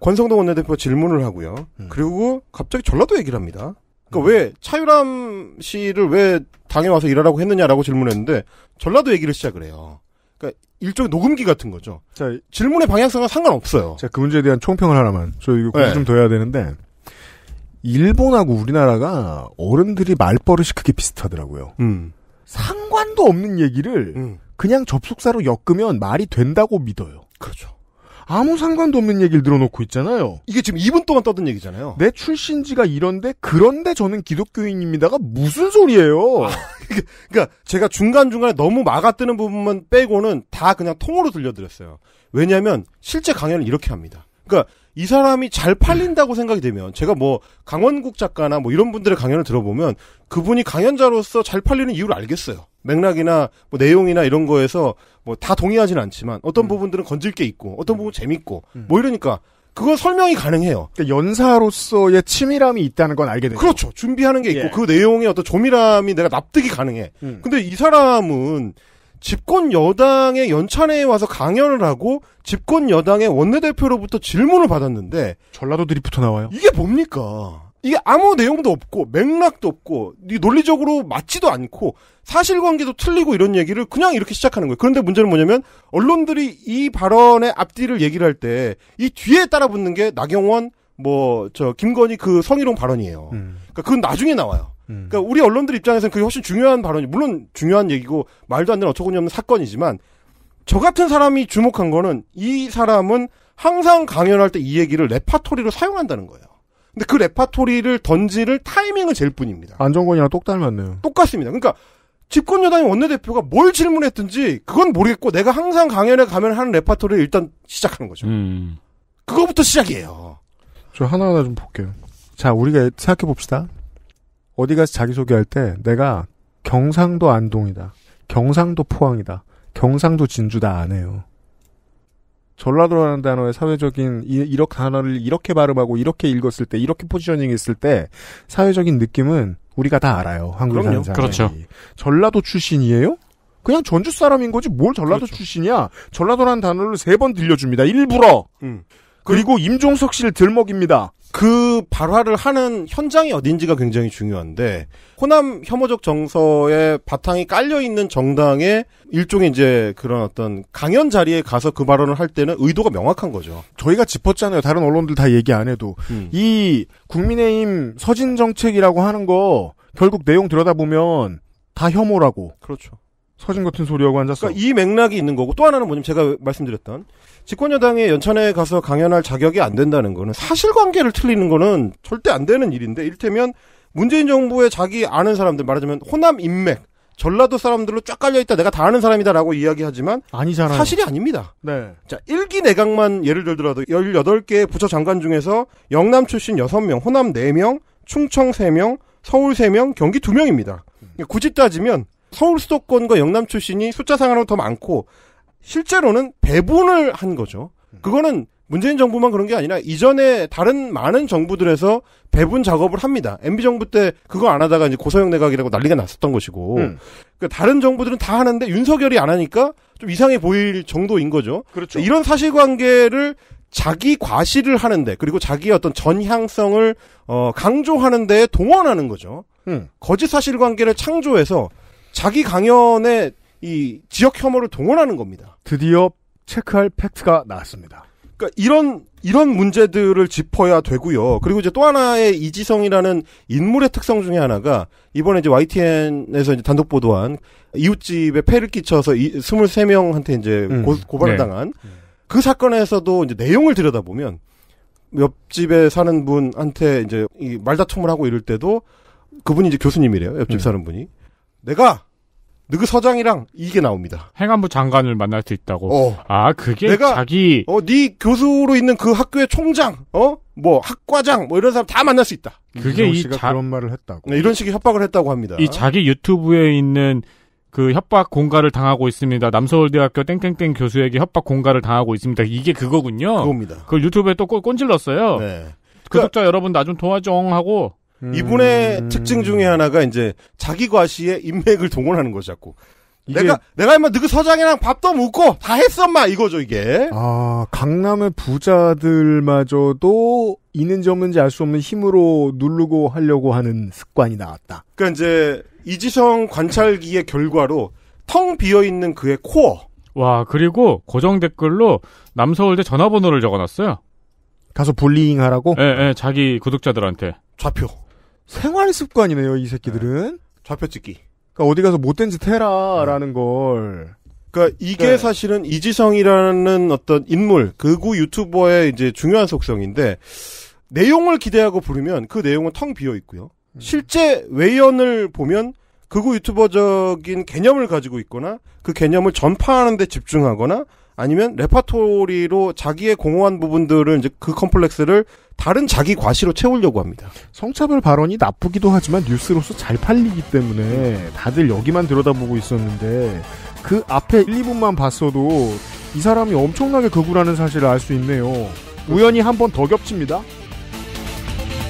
권성동 원내대표 질문을 하고요. 음. 그리고 갑자기 전라도 얘기를 합니다. 그니까 음. 왜 차유람 씨를 왜 당에 와서 일하라고 했느냐라고 질문했는데 전라도 얘기를 시작을 해요. 그니까 일종의 녹음기 같은 거죠. 자, 질문의 방향성은 상관없어요. 자, 그 문제에 대한 총평을 하나만. 저 이거 공부 네. 좀더 해야 되는데 일본하고 우리나라가 어른들이 말버릇이 크게 비슷하더라고요. 음. 상관도 없는 얘기를 음. 그냥 접속사로 엮으면 말이 된다고 믿어요. 그렇죠. 아무 상관도 없는 얘기를 늘어놓고 있잖아요. 이게 지금 2분 동안 떠든 얘기잖아요. 내 출신지가 이런데 그런데 저는 기독교인입니다가 무슨 소리예요? 아, [LAUGHS] 그러니까, 그러니까 제가 중간중간에 너무 막아뜨는 부분만 빼고는 다 그냥 통으로 들려드렸어요. 왜냐하면 실제 강연을 이렇게 합니다. 그러니까 이 사람이 잘 팔린다고 생각이 되면 제가 뭐 강원국 작가나 뭐 이런 분들의 강연을 들어보면 그분이 강연자로서 잘 팔리는 이유를 알겠어요. 맥락이나 뭐 내용이나 이런 거에서 뭐 다 동의하진 않지만 어떤 음. 부분들은 건질 게 있고 어떤 음. 부분 재밌고 음. 뭐 이러니까 그건 설명이 가능해요. 그러니까 연사로서의 치밀함이 있다는 건 알게 되죠. 그렇죠. 준비하는 게 있고 예. 그 내용의 어떤 조밀함이 내가 납득이 가능해. 음. 근데 이 사람은 집권 여당의 연찬회에 와서 강연을 하고 집권 여당의 원내대표로부터 질문을 받았는데 전라도 드리프터 나와요. 이게 뭡니까? 이게 아무 내용도 없고 맥락도 없고 논리적으로 맞지도 않고 사실관계도 틀리고 이런 얘기를 그냥 이렇게 시작하는 거예요. 그런데 문제는 뭐냐면 언론들이 이 발언의 앞뒤를 얘기를 할 때 이 뒤에 따라 붙는 게 나경원 뭐 저 김건희 그 성희롱 발언이에요. 음. 그러니까 그건 나중에 나와요. 음. 그러니까 우리 언론들 입장에서는 그게 훨씬 중요한 발언이 물론 중요한 얘기고 말도 안 되는 어처구니 없는 사건이지만 저 같은 사람이 주목한 거는 이 사람은 항상 강연할 때 이 얘기를 레파토리로 사용한다는 거예요. 근데 그 레파토리를 던지를 타이밍을 잴 뿐입니다. 안정권이랑 똑 닮았네요. 똑같습니다. 그러니까 집권 여당의 원내대표가 뭘 질문했든지 그건 모르겠고 내가 항상 강연에 가면 하는 레파토리를 일단 시작하는 거죠. 음. 그거부터 시작이에요. 저 하나하나 좀 볼게요. 자, 우리가 생각해 봅시다. 어디 가서 자기소개할 때 내가 경상도 안동이다. 경상도 포항이다. 경상도 진주다 안 해요. 전라도라는 단어의 사회적인 이렇게 단어를 이렇게 발음하고 이렇게 읽었을 때 이렇게 포지셔닝 했을 때 사회적인 느낌은 우리가 다 알아요. 한국에 사 사람이. 그렇죠. 전라도 출신이에요? 그냥 전주 사람인 거지 뭘 전라도 그렇죠. 출신이야. 전라도라는 단어를 세 번 들려줍니다. 일부러. 음. 그리고 임종석 씨를 들먹입니다. 그 발화를 하는 현장이 어딘지가 굉장히 중요한데 호남 혐오적 정서의 바탕이 깔려 있는 정당의 일종의 이제 그런 어떤 강연 자리에 가서 그 발언을 할 때는 의도가 명확한 거죠. 저희가 짚었잖아요. 다른 언론들 다 얘기 안 해도 음. 이 국민의힘 서진 정책이라고 하는 거 결국 내용 들여다보면 다 혐오라고. 그렇죠. 서진 같은 소리하고 앉았어. 그러니까 이 맥락이 있는 거고 또 하나는 뭐냐면 제가 말씀드렸던 집권여당이 연천에 가서 강연할 자격이 안 된다는 거는 사실관계를 틀리는 거는 절대 안 되는 일인데 일테면 문재인 정부의 자기 아는 사람들 말하자면 호남 인맥 전라도 사람들로 쫙 깔려있다 내가 다 아는 사람이다라고 이야기하지만 아니잖아 사실이 아닙니다. 네. 자, 일기 내각만 예를 들더라도 18개의 부처 장관 중에서 영남 출신 6명, 호남 4명, 충청 3명, 서울 3명, 경기 2명입니다. 음. 굳이 따지면 서울 수도권과 영남 출신이 숫자상으로 더 많고 실제로는 배분을 한 거죠. 음. 그거는 문재인 정부만 그런 게 아니라 이전에 다른 많은 정부들에서 배분 작업을 합니다. MB 정부 때 그거 안 하다가 이제 고소영 내각이라고 난리가 났었던 것이고 음. 그러니까 다른 정부들은 다 하는데 윤석열이 안 하니까 좀 이상해 보일 정도인 거죠. 그렇죠. 그러니까 이런 사실관계를 자기 과시를 하는데 그리고 자기의 어떤 전향성을 어, 강조하는데 동원하는 거죠. 음. 거짓 사실관계를 창조해서 자기 강연에 이 지역 혐오를 동원하는 겁니다. 드디어 체크할 팩트가 나왔습니다. 그러니까 이런 이런 문제들을 짚어야 되고요. 그리고 이제 또 하나의 이지성이라는 인물의 특성 중에 하나가 이번에 이제 YTN에서 이제 단독 보도한 이웃집에 폐를 끼쳐서 이, 23명한테 이제 음, 고, 발 네. 당한 그 사건에서도 이제 내용을 들여다보면 옆집에 사는 분한테 이제 이 말다툼을 하고 이럴 때도 그분이 이제 교수님이래요. 옆집 음. 사는 분이. 내가 느그 서장이랑 이게 나옵니다. 행안부 장관을 만날 수 있다고. 어. 아 그게 내가, 자기 어네 교수로 있는 그 학교의 총장, 어뭐 학과장 뭐 이런 사람 다 만날 수 있다. 음. 그게 이 자... 그런 말을 했다고. 네, 이런 식의 협박을 했다고 합니다. 이 자기 유튜브에 있는 그 협박 공갈을 당하고 있습니다. 남서울대학교 땡땡땡 교수에게 협박 공갈을 당하고 있습니다. 이게 그거군요. 그겁니다. 그걸 유튜브에 또 꼰질렀어요. 네. 구독자 그러니까, 여러분 나 좀 도와줘 하고 음. 이분의 특징 중에 하나가 이제 자기 과시에 인맥을 동원하는 거죠, 자꾸. 이게... 내가 내가 인마 너그 서장이랑 밥도 먹고 다 했어 마 이거죠 이게. 아 강남의 부자들마저도 있는지 없는지 알 수 없는 힘으로 누르고 하려고 하는 습관이 나왔다. 그러니까 이제 이지성 관찰기의 결과로 텅 비어 있는 그의 코어. 와 그리고 고정 댓글로 남서울대 전화번호를 적어놨어요. 가서 불리잉하라고? 예, 예, 자기 구독자들한테. 좌표. 생활 습관이네요, 이 새끼들은. 네. 좌표 찍기. 그러니까 어디 가서 못된 짓 해라라는 네. 걸. 그러니까 이게 네. 사실은 이지성이라는 어떤 인물, 그우 유튜버의 이제 중요한 속성인데 내용을 기대하고 부르면 그 내용은 텅 비어 있고요. 음. 실제 외연을 보면 그우 유튜버적인 개념을 가지고 있거나 그 개념을 전파하는 데 집중하거나 아니면 레파토리로 자기의 공허한 부분들을 이제 그 컴플렉스를 다른 자기 과시로 채우려고 합니다. 성차별 발언이 나쁘기도 하지만 뉴스로서 잘 팔리기 때문에 다들 여기만 들여다보고 있었는데 그 앞에 1, 2분만 봤어도 이 사람이 엄청나게 극우라는 사실을 알 수 있네요. 우연히 한 번 더 겹칩니다.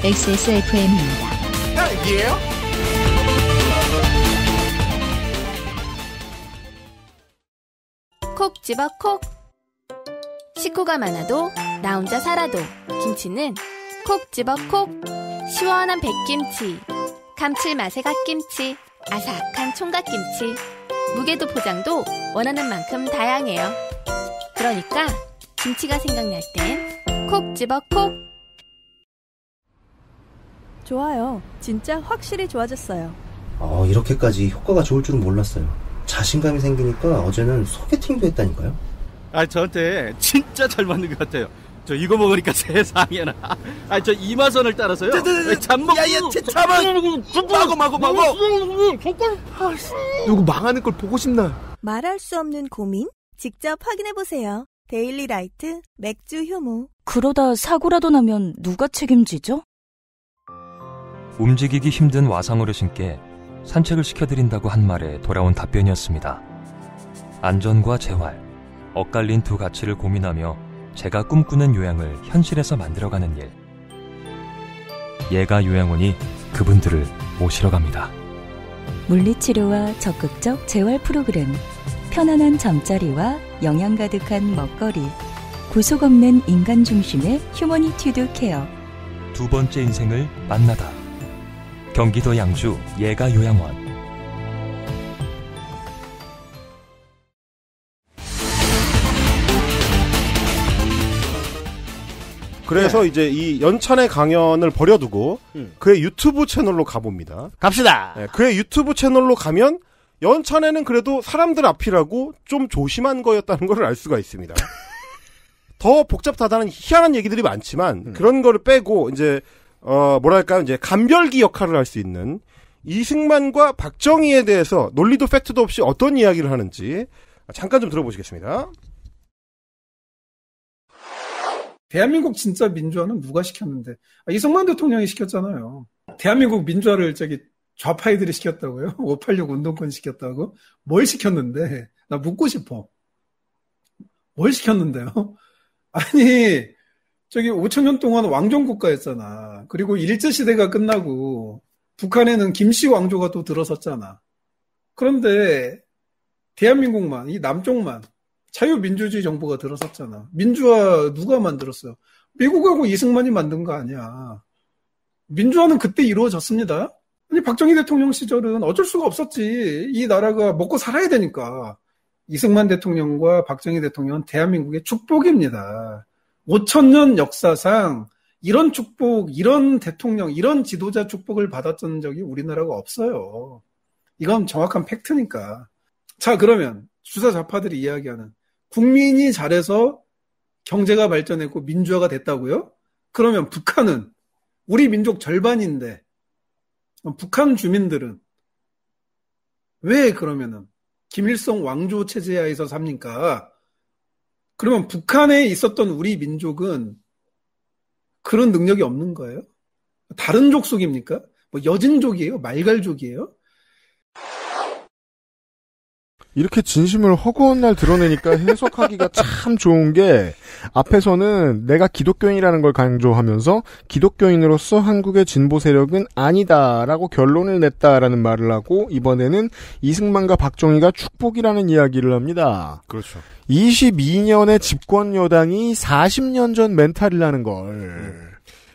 XSFM입니다. 콕 집어 콕. 식구가 많아도 나 혼자 살아도 김치는 콕 집어 콕. 시원한 백김치, 감칠맛의 갓김치, 아삭한 총각김치. 무게도 포장도 원하는 만큼 다양해요. 그러니까 김치가 생각날 땐 콕 집어 콕. 좋아요. 진짜 확실히 좋아졌어요. 어, 이렇게까지 효과가 좋을 줄은 몰랐어요. 자신감이 생기니까 어제는 소개팅도 했다니까요. 아 저한테 진짜 잘 맞는 것 같아요. 저 이거 먹으니까 [LAUGHS] 세상에나. 아저 이마선을 따라서요. 잠먹. 야야 잠만. 마고 마고 마고. 누구 뭐, 뭐, 뭐, 아, 망하는 걸 보고 싶나? 말할 수 없는 고민 직접 확인해 보세요. 데일리 라이트 맥주 효모. 그러다 사고라도 나면 누가 책임지죠? 움직이기 힘든 와상어르신께 산책을 시켜드린다고 한 말에 돌아온 답변이었습니다. 안전과 재활, 엇갈린 두 가치를 고민하며 제가 꿈꾸는 요양을 현실에서 만들어가는 일. 얘가 요양원이 그분들을 모시러 갑니다. 물리치료와 적극적 재활 프로그램, 편안한 잠자리와 영양 가득한 먹거리, 구속 없는 인간 중심의 휴머니티드 케어. 두 번째 인생을 만나다. 경기도 양주 예가요양원 그래서 네. 이제 이 연찬의 강연을 버려두고 음. 그의 유튜브 채널로 가봅니다. 갑시다. 네, 그의 유튜브 채널로 가면 연찬에는 그래도 사람들 앞이라고 좀 조심한 거였다는 걸 알 수가 있습니다. [LAUGHS] 더 복잡하다는 희한한 얘기들이 많지만 음. 그런 거를 빼고 이제 어, 뭐랄까요. 이제 감별기 역할을 할 수 있는 이승만과 박정희에 대해서 논리도 팩트도 없이 어떤 이야기를 하는지 잠깐 좀 들어보시겠습니다. 대한민국 진짜 민주화는 누가 시켰는데? 아, 이승만 대통령이 시켰잖아요. 대한민국 민주화를 저기 좌파이들이 시켰다고요? 586 [LAUGHS] 운동권 시켰다고? 뭘 시켰는데? 나 묻고 싶어. 뭘 시켰는데요? [LAUGHS] 아니, 저기 5천 년 동안 왕정 국가였잖아. 그리고 일제 시대가 끝나고 북한에는 김씨 왕조가 또 들어섰잖아. 그런데 대한민국만 이 남쪽만 자유민주주의 정부가 들어섰잖아. 민주화 누가 만들었어요? 미국하고 이승만이 만든 거 아니야. 민주화는 그때 이루어졌습니다. 아니 박정희 대통령 시절은 어쩔 수가 없었지. 이 나라가 먹고 살아야 되니까. 이승만 대통령과 박정희 대통령은 대한민국의 축복입니다. 5천년 역사상 이런 축복, 이런 대통령, 이런 지도자 축복을 받았던 적이 우리나라가 없어요. 이건 정확한 팩트니까. 자, 그러면 주사 좌파들이 이야기하는 국민이 잘해서 경제가 발전했고 민주화가 됐다고요? 그러면 북한은 우리 민족 절반인데 북한 주민들은 왜 그러면은 김일성 왕조 체제하에서 삽니까? 그러면 북한에 있었던 우리 민족은 그런 능력이 없는 거예요? 다른 족속입니까? 뭐 여진족이에요? 말갈족이에요? 이렇게 진심을 허구한 날 드러내니까 해석하기가 [LAUGHS] 참 좋은 게 앞에서는 내가 기독교인이라는 걸 강조하면서 기독교인으로서 한국의 진보 세력은 아니다라고 결론을 냈다라는 말을 하고 이번에는 이승만과 박정희가 축복이라는 이야기를 합니다. 그렇죠. 22년의 집권 여당이 40년 전 멘탈이라는 걸. 음.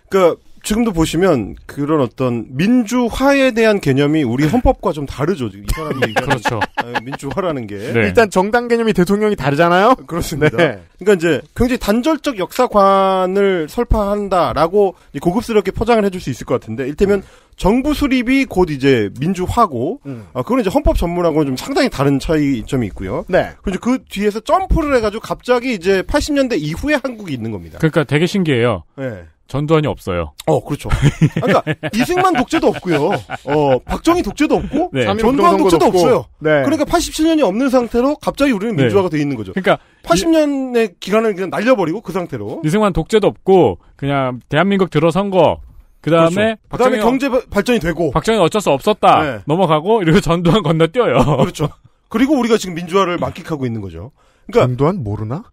그러니까 지금도 보시면 그런 어떤 민주화에 대한 개념이 우리 헌법과 좀 다르죠. 이 사람이 [LAUGHS] 그렇죠. 아, 민주화라는 게 네. 일단 정당 개념이 대통령이 다르잖아요. [LAUGHS] 그렇습니다. 네. 그러니까 이제 굉장히 단절적 역사관을 설파한다라고 고급스럽게 포장을 해줄 수 있을 것 같은데 일테면 음. 정부 수립이 곧 이제 민주화고 음. 아, 그건 이제 헌법 전문하고는 좀 상당히 다른 차이점이 있고요. 네. 그리고 그 뒤에서 점프를 해가지고 갑자기 이제 80년대 이후에 한국이 있는 겁니다. 그러니까 되게 신기해요. 네. 전두환이 없어요. 어, 그렇죠. 그러니까 [LAUGHS] 이승만 독재도 없고요. 어, 박정희 독재도 없고 네. 전두환 독재도 없고. 없어요 네. 그러니까 87년이 없는 상태로 갑자기 우리는 네. 민주화가 돼 있는 거죠. 그러니까 80년의 기간을 그냥 날려버리고 그 상태로 이승만 독재도 없고 그냥 대한민국 들어선 거. 그다음에 그렇죠. 박정희 경제 발전이 되고 박정희 어쩔 수 없었다. 네. 넘어가고 이리고 전두환 건너뛰어요. 그렇죠. 그리고 우리가 지금 민주화를 만끽하고 있는 거죠. 그러니까 전도환 모르나?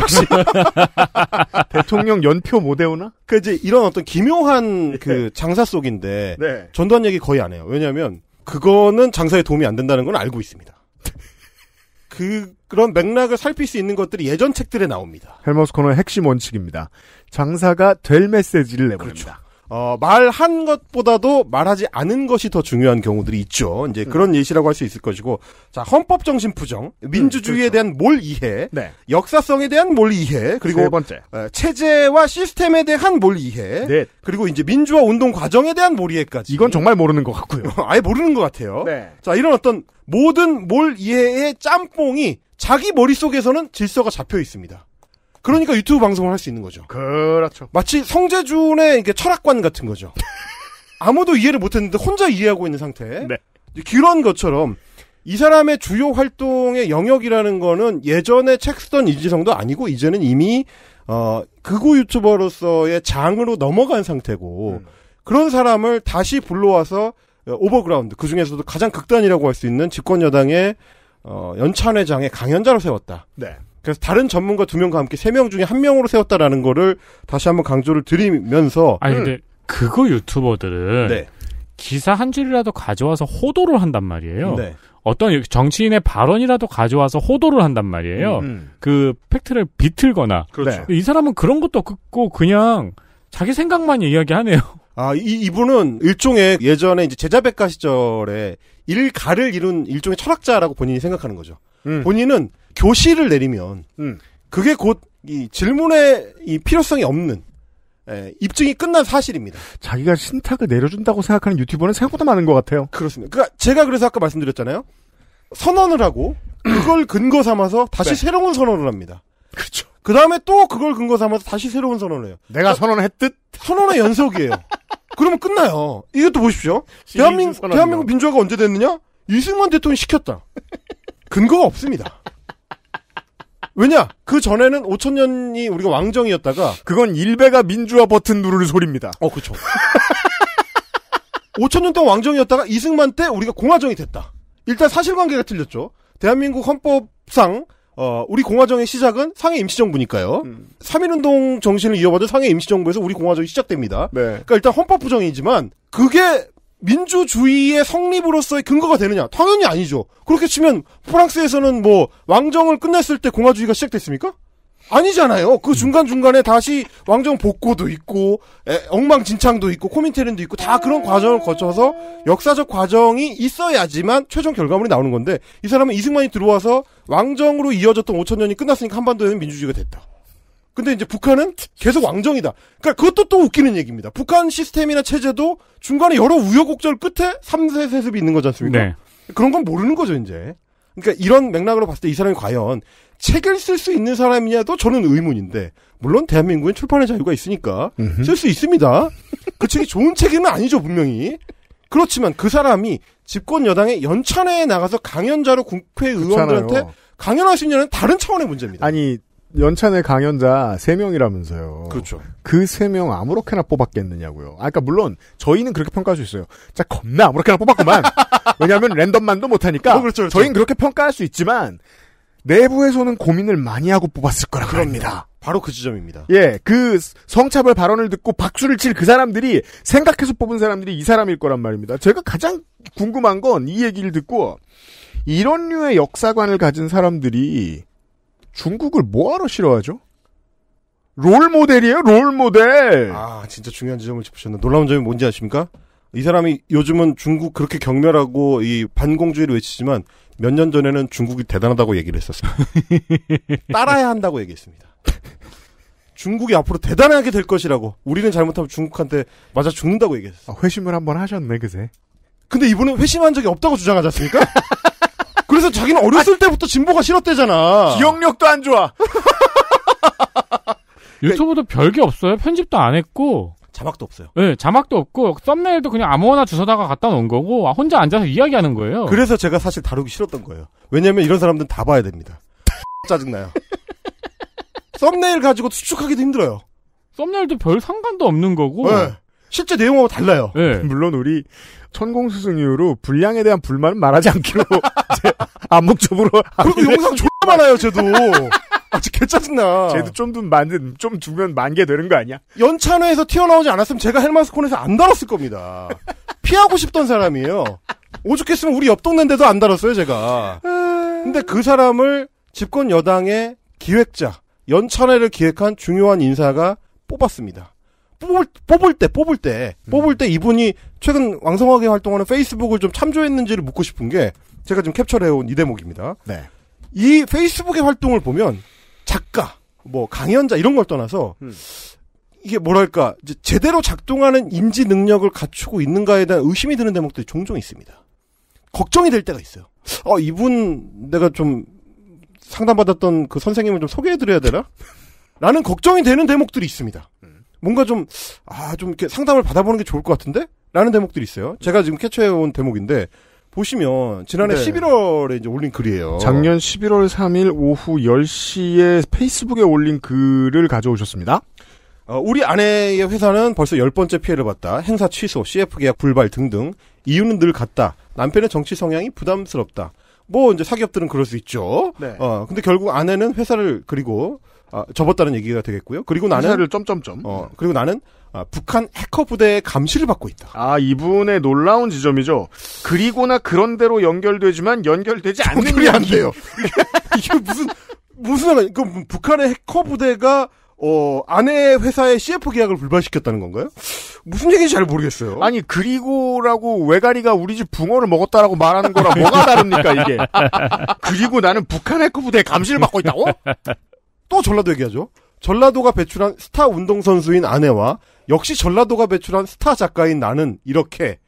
혹시 [LAUGHS] 대통령 연표 못 외우나? 그러니까 이제 이런 어떤 기묘한 네. 그 장사 속인데 네. 전두환 얘기 거의 안 해요. 왜냐하면 그거는 장사에 도움이 안 된다는 건 알고 있습니다. 그 그런 맥락을 살필 수 있는 것들이 예전 책들에 나옵니다. 헬머스 코너의 핵심 원칙입니다. 장사가 될 메시지를 내보냅니다. 그렇죠. 어, 말한 것보다도 말하지 않은 것이 더 중요한 경우들이 있죠. 이제 음. 그런 예시라고 할 수 있을 것이고, 자 헌법 정신 부정, 음, 민주주의에 그렇죠. 대한 몰 이해, 네. 역사성에 대한 몰 이해, 그리고 세 번째 어, 체제와 시스템에 대한 몰 이해, 네. 그리고 이제 민주화 운동 과정에 대한 몰 이해까지. 이건 정말 모르는 것 같고요. [LAUGHS] 아예 모르는 것 같아요. 네. 자 이런 어떤 모든 몰 이해의 짬뽕이 자기 머릿 속에서는 질서가 잡혀 있습니다. 그러니까 유튜브 방송을 할 수 있는 거죠. 그렇죠. 마치 성재준의 이게 철학관 같은 거죠. [LAUGHS] 아무도 이해를 못했는데 혼자 이해하고 있는 상태. 네. 그런 것처럼 이 사람의 주요 활동의 영역이라는 거는 예전에 책 쓰던 이지성도 아니고 이제는 이미 어 극우 유튜버로서의 장으로 넘어간 상태고 음. 그런 사람을 다시 불러와서 어, 오버그라운드 그 중에서도 가장 극단이라고 할 수 있는 집권 여당의 어 연찬회장의 강연자로 세웠다. 네. 그래서 다른 전문가 두 명과 함께 세 명 중에 한 명으로 세웠다라는 거를 다시 한번 강조를 드리면서 아니 근데 그거 유튜버들은 네. 기사 한 줄이라도 가져와서 호도를 한단 말이에요. 네. 어떤 정치인의 발언이라도 가져와서 호도를 한단 말이에요. 음. 음. 그 팩트를 비틀거나. 그렇죠. 이 사람은 그런 것도 없고 그냥 자기 생각만 이야기하네요. 아, 이, 이분은 일종의 예전에 이제 제자백가 시절에 일가를 이룬 일종의 철학자라고 본인이 생각하는 거죠. 음. 본인은 교시를 내리면 음. 그게 곧 이 질문의 이 필요성이 없는 예, 입증이 끝난 사실입니다. 자기가 신탁을 내려준다고 생각하는 유튜버는 생각보다 많은 것 같아요. 그렇습니다. 그러니까 제가 그래서 아까 말씀드렸잖아요. 선언을 하고 그걸 근거 삼아서 다시 네. 새로운 선언을 합니다. 그렇죠. 그 다음에 또 그걸 근거 삼아서 다시 새로운 선언을 해요. 내가 그러니까 선언했듯? 을 선언의 연속이에요. 그러면 끝나요. 이것도 보십시오. 대한민국, 대한민국 민주화가 언제 됐느냐? 이승만 대통령이 시켰다. 근거가 없습니다. 왜냐 그 전에는 5천 년이 우리가 왕정이었다가 그건 일베가 민주화 버튼 누르는 소리입니다. 어 그렇죠. 5천 [LAUGHS] 년 동안 왕정이었다가 이승만 때 우리가 공화정이 됐다. 일단 사실관계가 틀렸죠. 대한민국 헌법상 어, 우리 공화정의 시작은 상해 임시정부니까요. 음. 3.1운동 정신을 이어받은 상해 임시정부에서 우리 공화정이 시작됩니다. 네. 그러니까 일단 헌법 부정이지만 그게 민주주의의 성립으로서의 근거가 되느냐? 당연히 아니죠. 그렇게 치면 프랑스에서는 뭐 왕정을 끝냈을 때 공화주의가 시작됐습니까? 아니잖아요. 그 음. 중간중간에 다시 왕정 복고도 있고, 에, 엉망진창도 있고, 코민테른도 있고, 다 그런 과정을 거쳐서 역사적 과정이 있어야지만 최종 결과물이 나오는 건데, 이 사람은 이승만이 들어와서 왕정으로 이어졌던 5천년이 끝났으니까 한반도에는 민주주의가 됐다. 근데 이제 북한은 계속 왕정이다. 그러니까 그것도 또 웃기는 얘기입니다. 북한 시스템이나 체제도 중간에 여러 우여곡절 끝에 3세 세습이 있는 거지 않습니까? 네. 그런 건 모르는 거죠, 이제. 그러니까 이런 맥락으로 봤을 때 이 사람이 과연 책을 쓸 수 있는 사람이냐도 저는 의문인데 물론 대한민국엔 출판의 자유가 있으니까 쓸 수 있습니다. 그 책이 좋은 책이면 아니죠 분명히. 그렇지만 그 사람이 집권 여당의 연찬회에 나가서 강연자로 국회의원들한테 강연할 수 있냐는 다른 차원의 문제입니다. 아니 연찬의 강연자 3명이라면서요. 그렇죠. 그 3명 아무렇게나 뽑았겠느냐고요. 아, 그니까 물론 저희는 그렇게 평가할 수 있어요. 자, 겁나 아무렇게나 뽑았구만. [LAUGHS] 왜냐하면 랜덤만도 못하니까. 어, 그렇죠, 그렇죠. 저희는 그렇게 평가할 수 있지만 내부에서는 고민을 많이 하고 뽑았을 거라그 합니다. 바로 그 지점입니다. 예, 그 성차별 발언을 듣고 박수를 칠 그 사람들이 생각해서 뽑은 사람들이 이 사람일 거란 말입니다. 제가 가장 궁금한 건 이 얘기를 듣고 이런 류의 역사관을 가진 사람들이 중국을 뭐하러 싫어하죠? 롤 모델이에요, 롤 모델! 아, 진짜 중요한 지점을 짚으셨네. 놀라운 점이 뭔지 아십니까? 이 사람이 요즘은 중국 그렇게 경멸하고이 반공주의를 외치지만 몇 년 전에는 중국이 대단하다고 얘기를 했었어요. [LAUGHS] 따라야 한다고 얘기했습니다. 중국이 앞으로 대단하게 될 것이라고 우리는 잘못하면 중국한테 맞아 죽는다고 얘기했어요. 아, 회심을 한 번 하셨네 그새. 근데 이분은 회심한 적이 없다고 주장하지 않습니까? [LAUGHS] 그래서 자기는 어렸을 아, 때부터 진보가 싫었대잖아. 기억력도 안 좋아. [LAUGHS] 유튜브도 별게 없어요. 편집도 안 했고. 자막도 없어요. 네, 자막도 없고 썸네일도 그냥 아무거나 주워다가 갖다 놓은 거고 혼자 앉아서 이야기하는 거예요. 그래서 제가 사실 다루기 싫었던 거예요. 왜냐면 이런 사람들은 다 봐야 됩니다. [LAUGHS] 짜증나요. [LAUGHS] 썸네일 가지고 추측하기도 힘들어요. 썸네일도 별 상관도 없는 거고. 네. 실제 내용하고 달라요. 네. 물론 우리 천공수승 이후로 불량에 대한 불만은 말하지 않기로 이제 암묵적으로. 아, 그리고 영상 존나 많아요, 쟤도. 아직 개짜증나. 쟤도 좀좀 만든, 좀 두면 만개 되는 거 아니야? 연찬회에서 튀어나오지 않았으면 제가 헬마스콘에서 안 달았을 겁니다. 피하고 싶던 사람이에요. 오죽했으면 우리 옆 동네인데도 안 달았어요, 제가. 근데 그 사람을 집권 여당의 기획자, 연찬회를 기획한 중요한 인사가 뽑았습니다. 뽑을, 뽑을 때, 뽑을 때, 뽑을 때 이분이 최근 왕성하게 활동하는 페이스북을 좀 참조했는지를 묻고 싶은 게, 제가 지금 캡처를 해온 이 대목입니다. 네. 이 페이스북의 활동을 보면 작가, 뭐 강연자 이런 걸 떠나서 음. 이게 뭐랄까 제대로 작동하는 인지 능력을 갖추고 있는가에 대한 의심이 드는 대목들이 종종 있습니다. 걱정이 될 때가 있어요. 어 이분 내가 좀 상담받았던 그 선생님을 좀 소개해드려야 되나? 라는 걱정이 되는 대목들이 있습니다. 뭔가 좀, 아, 좀 이렇게 상담을 받아보는 게 좋을 것 같은데? 라는 대목들이 있어요. 제가 지금 캐쳐해온 대목인데, 보시면 지난해 네. 11월에 이제 올린 글이에요. 작년 11월 3일 오후 10시에 페이스북에 올린 글을 가져오셨습니다. 어, 우리 아내의 회사는 벌써 열 번째 피해를 봤다. 행사 취소, CF 계약 불발 등등. 이유는 늘 같다. 남편의 정치 성향이 부담스럽다. 뭐 이제 사기업들은 그럴 수 있죠. 네. 어, 근데 결국 아내는 회사를 그리고 아, 접었다는 얘기가 되겠고요. 그리고 나는 회사를 점점점. 어, 그리고 나는 아, 북한 해커 부대의 감시를 받고 있다. 아, 이분의 놀라운 지점이죠. 그리고나 그런대로 연결되지만 연결되지 않는 게 안 돼요. [LAUGHS] 이게 무슨 무슨 상관? 그 북한의 해커 부대가 어, 아내 회사의 CF 계약을 불발시켰다는 건가요? 무슨 얘기인지 잘 모르겠어요. 아니, 그리고라고 외가리가 우리 집 붕어를 먹었다라고 말하는 거랑 뭐가 다릅니까, 이게? [LAUGHS] 그리고 나는 북한 해커 부대에 감시를 받고 있다고? 또 전라도 얘기하죠. 전라도가 배출한 스타 운동선수인 아내와 역시 전라도가 배출한 스타 작가인 나는 이렇게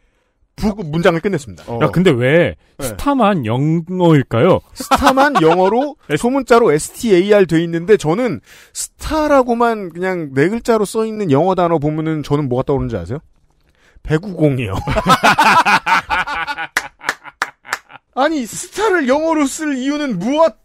북 문장을 끝냈습니다. 어. 야, 근데 왜 네. 스타만 영어일까요? 스타만 [LAUGHS] 영어로 네. 소문자로 STAR 돼 있는데 저는 스타라고만 그냥 네 글자로 써 있는 영어 단어 보면은 저는 뭐가 떠오르는지 아세요? 배구공이요. [LAUGHS] 아니 스타를 영어로 쓸 이유는 무엇?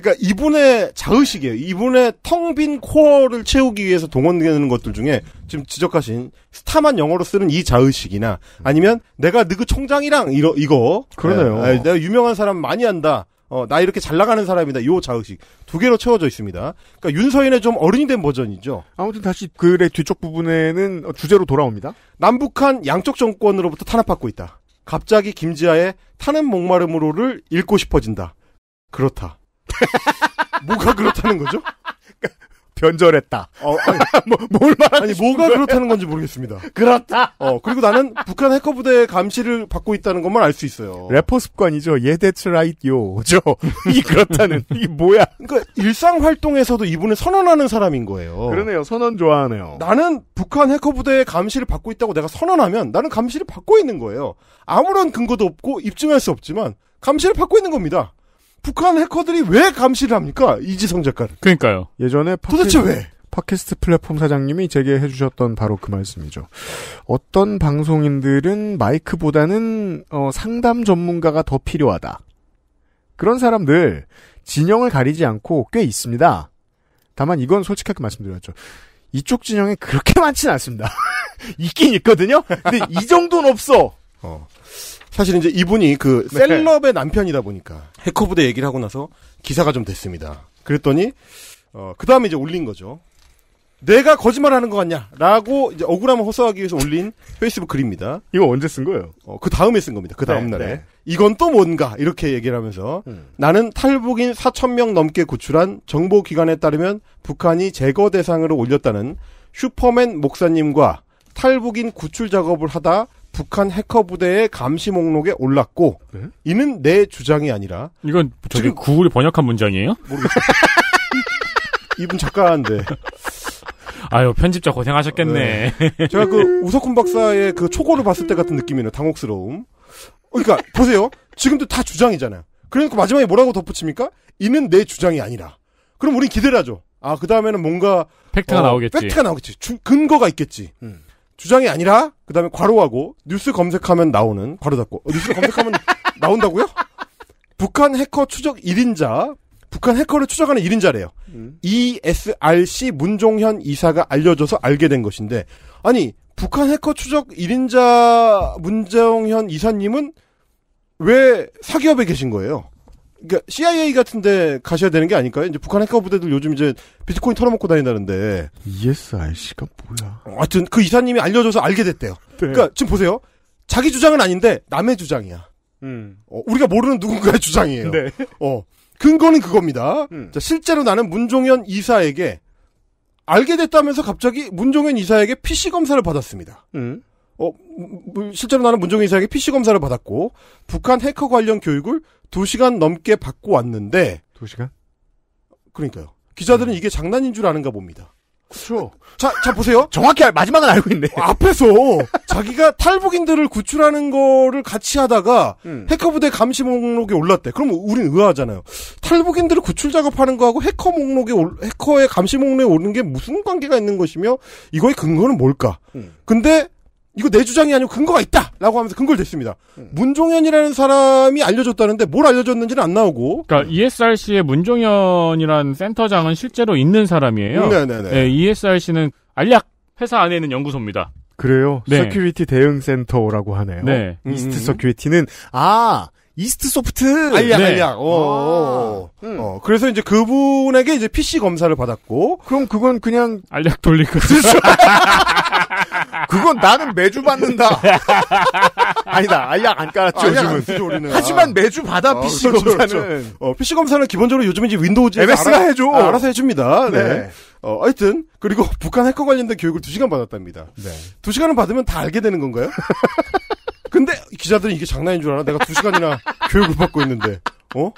그러니까 이분의 자의식이에요. 이분의 텅 빈 코어를 채우기 위해서 동원되는 것들 중에 지금 지적하신 스타만 영어로 쓰는 이 자의식이나 아니면 내가 느그 총장이랑 이러, 이거 그러네요. 에, 예, 예, 내가 유명한 사람 많이 한다. 어, 나 이렇게 잘 나가는 사람이다. 요 자의식. 두 개로 채워져 있습니다. 그니까 윤서인의 좀 어른이 된 버전이죠. 아무튼 다시 글의 뒤쪽 부분에는 주제로 돌아옵니다. 남북한 양쪽 정권으로부터 탄압받고 있다. 갑자기 김지아의 타는 목마름으로를 읽고 싶어진다. 그렇다. 뭐가 그렇다는 거죠? 변절했다. 어, 아니, [LAUGHS] 뭐, 뭘 말하니? 뭐가 거예요? 그렇다는 건지 모르겠습니다. 그렇다. 어, 그리고 나는 북한 해커 부대의 감시를 받고 있다는 것만 알 수 있어요. 래퍼 습관이죠. 예, that's right, 요죠. [LAUGHS] 이 그렇다는, 이게 뭐야. 그러니까 일상 활동에서도 이분을 선언하는 사람인 거예요. 그러네요. 선언 좋아하네요. 나는 북한 해커 부대의 감시를 받고 있다고 내가 선언하면 나는 감시를 받고 있는 거예요. 아무런 근거도 없고 입증할 수 없지만 감시를 받고 있는 겁니다. 북한 해커들이 왜 감시를 합니까? 이지성 작가. 그러니까요. 예전에 도대체 왜? 팟캐스트 플랫폼 사장님이 제게 해주셨던 바로 그 말씀이죠. 어떤 방송인들은 마이크보다는 어, 상담 전문가가 더 필요하다. 그런 사람들 진영을 가리지 않고 꽤 있습니다. 다만 이건 솔직하게 말씀드렸죠. 이쪽 진영에 그렇게 [LAUGHS] 많지는 않습니다. [LAUGHS] 있긴 있거든요. 근데 이 정도는 없어. 어. 사실 이제 이분이 그 네. 셀럽의 남편이다 보니까 해커 부대 얘기를 하고 나서 기사가 좀 됐습니다. 그랬더니 어, 그 다음에 이제 올린 거죠. 내가 거짓말하는 것 같냐라고 이제 억울함을 호소하기 위해서 올린 페이스북 글입니다. 이거 언제 쓴 거예요? 어, 그 다음에 쓴 겁니다. 그 다음 네, 날에 네. 이건 또 뭔가 이렇게 얘기를 하면서 음. 나는 탈북인 4천 명 넘게 구출한 정보 기관에 따르면 북한이 제거 대상으로 올렸다는 슈퍼맨 목사님과 탈북인 구출 작업을 하다 북한 해커 부대의 감시 목록에 올랐고 네? 이는 내 주장이 아니라 이건 저기 구글이 번역한 문장이에요? [LAUGHS] 이분 작가인데 아유 편집자 고생하셨겠네. 네. 제가 그 우석훈 박사의 그 초고를 봤을 때 같은 느낌이네요. 당혹스러움. 어, 그러니까 보세요. 지금도 다 주장이잖아요. 그러니까 마지막에 뭐라고 덧붙입니까? 이는 내 주장이 아니라. 그럼 우린 기대를 하죠. 아, 그 다음에는 뭔가. 팩트가 어, 나오겠지. 팩트가 나오겠지. 주, 근거가 있겠지. 음. 주장이 아니라 그다음에 괄호하고 뉴스 검색하면 나오는 괄호 닫고 어, 뉴스 검색하면 [LAUGHS] 나온다고요? 북한 해커 추적 1인자 북한 해커를 추적하는 1인자래요. 음. ESRC 문종현 이사가 알려줘서 알게 된 것인데 아니 북한 해커 추적 1인자 문종현 이사님은 왜 사기업에 계신 거예요? 그러니까 CIA 같은데 가셔야 되는 게 아닐까요? 이제 북한 핵커 부대들 요즘 이제 비트코인 털어먹고 다닌다는데. ESRC가 뭐야? 하여튼 그 이사님이 알려줘서 알게 됐대요. 네. 그러니까 지금 보세요. 자기 주장은 아닌데 남의 주장이야. 음. 어, 우리가 모르는 누군가의 주장이에요. 네. 어 근거는 그겁니다. 음. 자, 실제로 나는 문종현 이사에게 알게 됐다면서 갑자기 문종현 이사에게 PC 검사를 받았습니다. 음. 어, 음, 음, 실제로 나는 문종현 이사에게 PC 검사를 받았고 북한 해커 관련 교육을 2시간 넘게 받고 왔는데 2시간? 그러니까요. 기자들은 이게 장난인 줄 아는가 봅니다. 그렇죠. 자, 자 보세요. 정확히 알, 마지막은 알고 있네. 어, 앞에서 [LAUGHS] 자기가 탈북인들을 구출하는 거를 같이 하다가 음. 해커 부대 감시 목록에 올랐대. 그럼 우린 의아하잖아요. 탈북인들을 구출 작업하는 거하고 해커 목록에 올, 해커의 감시 목록에 오는 게 무슨 관계가 있는 것이며 이거의 근거는 뭘까? 음. 근데 이거 내 주장이 아니고 근거가 있다라고 하면서 근거를 댔습니다. 음. 문종현이라는 사람이 알려줬다는데 뭘 알려줬는지는 안 나오고. 그니까 ESRC의 문종현이라는 센터장은 실제로 있는 사람이에요. 음, 네네네. 네, ESRC는 알약 회사 안에 있는 연구소입니다. 그래요. 네. 서큐리티 대응 센터라고 하네요. 네. 이스트 서큐리티는 음. 아 이스트 소프트 알약 네. 알약. 어. 음. 어. 그래서 이제 그분에게 이제 PC 검사를 받았고. 그럼 그건 그냥 알약 돌리고. 릴 [LAUGHS] 그건 나는 매주 받는다. [LAUGHS] 아니다. 아예 안 깔았죠. 요즘은. 하지만 아. 매주 받아 어, PC 그렇죠, 검사는. 그렇죠. 어, PC 검사는 기본적으로 요즘 이제 윈도우즈 에 MS가 알아, 해줘. 아, 알아서 해줍니다. 네. 네. 어, 하여튼 그리고 [LAUGHS] 북한 해커 관련된 교육을 2시간 받았답니다. 네. 2시간을 받으면 다 알게 되는 건가요? [LAUGHS] 근데 기자들은 이게 장난인 줄 알아? 내가 2시간이나 교육을 받고 있는데. 어?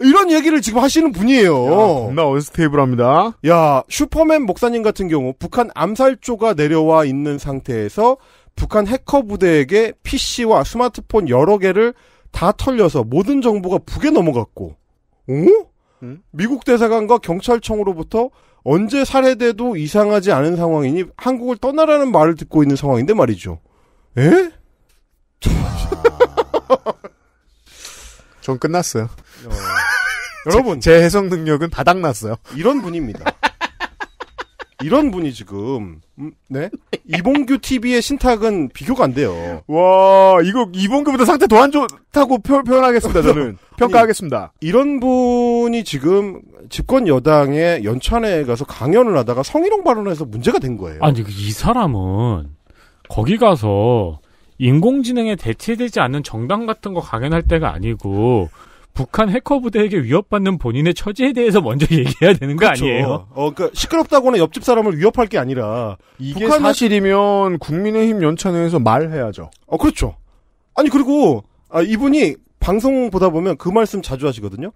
이런 얘기를 지금 하시는 분이에요. 나 언스테이블합니다. 야 슈퍼맨 목사님 같은 경우 북한 암살조가 내려와 있는 상태에서 북한 해커 부대에게 PC와 스마트폰 여러 개를 다 털려서 모든 정보가 북에 넘어갔고, 오? 어? 응? 미국 대사관과 경찰청으로부터 언제 살해돼도 이상하지 않은 상황이니 한국을 떠나라는 말을 듣고 있는 상황인데 말이죠. 에? 예? 아. [LAUGHS] 전 끝났어요. 어. 여러분 제, 제 해석 능력은 바닥났어요. 이런 분입니다. 이런 분이 지금 음, 네 이봉규 TV의 신탁은 비교가 안 돼요. 와 이거 이봉규보다 상태 더 안 좋다고 표, 현하겠습니다 저는 평가하겠습니다. 아니, 이런 분이 지금 집권 여당의 연찬회에 가서 강연을 하다가 성희롱 발언해서 문제가 된 거예요. 아니 그 이 사람은 거기 가서 인공지능에 대체되지 않는 정당 같은 거 강연할 때가 아니고 북한 해커 부대에게 위협받는 본인의 처지에 대해서 먼저 [LAUGHS] 얘기해야 되는 거 그렇죠. 아니에요? 어, 그러니까 시끄럽다고는 옆집 사람을 위협할 게 아니라 이게 북한 사실이면 국민의힘 연차 내에서 말해야죠. 어, 그렇죠. 아니 그리고 아, 이분이 방송 보다 보면 그 말씀 자주 하시거든요.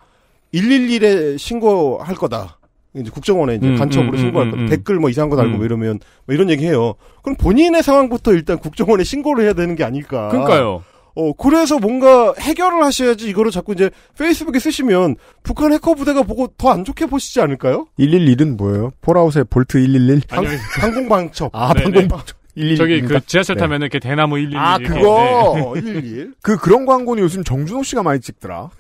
111에 신고할 거다. 이제 국정원에 이제 음, 간첩으로 음, 신고할 음, 거다. 음, 댓글 뭐 이상한 거 달고 음. 뭐 이러면 뭐 이런 얘기 해요. 그럼 본인의 상황부터 일단 국정원에 신고를 해야 되는 게 아닐까. 그러니까요. 어, 그래서 뭔가 해결을 하셔야지 이거를 자꾸 이제 페이스북에 쓰시면 북한 해커 부대가 보고 더 안 좋게 보시지 않을까요? 111은 뭐예요? 폴아웃의 볼트 111? 방, 방공방첩. 아, 네, 네. 방공방첩. 111. 저기 그 지하철 네. 타면은 네. 이렇게 대나무 111. 아, 그거! 네. 111. 어, [LAUGHS] 그 그런 광고는 요즘 정준호 씨가 많이 찍더라.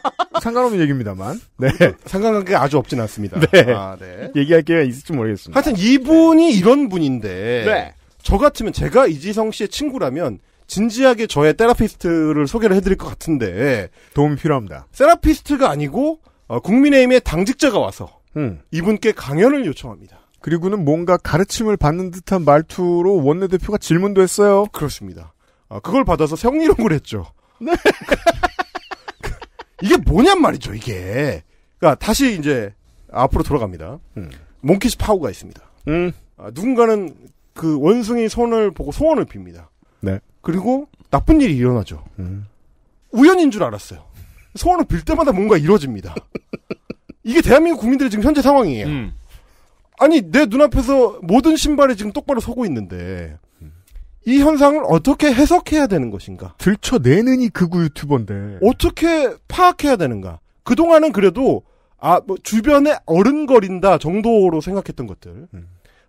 [LAUGHS] 상관없는 얘기입니다만. 네. 그렇죠. 상관관계 아주 없진 않습니다. 네. 아, 네. 얘기할 기회가 있을지 모르겠습니다. 하여튼 이분이 이런 분인데. 네. 저 같으면 제가 이지성 씨의 친구라면 진지하게 저의 테라피스트를 소개를 해드릴 것 같은데 도움 필요합니다. 테라피스트가 아니고 어, 국민의힘의 당직자가 와서 음. 이분께 강연을 요청합니다. 그리고는 뭔가 가르침을 받는 듯한 말투로 원내대표가 질문도 했어요. 그렇습니다. 어, 그걸 받아서 성희롱을 했죠. 네. [LAUGHS] 이게 뭐냔 말이죠, 이게. 그러니까 다시 이제 앞으로 돌아갑니다. 음. 몽키스 파우가 있습니다. 음. 아, 누군가는 그 원숭이 손을 보고 소원을 빕니다. 네. 그리고 나쁜 일이 일어나죠. 음. 우연인 줄 알았어요. 소원을빌 때마다 뭔가 이루어집니다. [LAUGHS] 이게 대한민국 국민들의 지금 현재 상황이에요. 음. 아니 내 눈앞에서 모든 신발이 지금 똑바로 서고 있는데 음. 이 현상을 어떻게 해석해야 되는 것인가? 들춰내는 이 극우 유튜버인데 어떻게 파악해야 되는가? 그 동안은 그래도 아 뭐 주변에 어른거린다 정도로 생각했던 것들 음.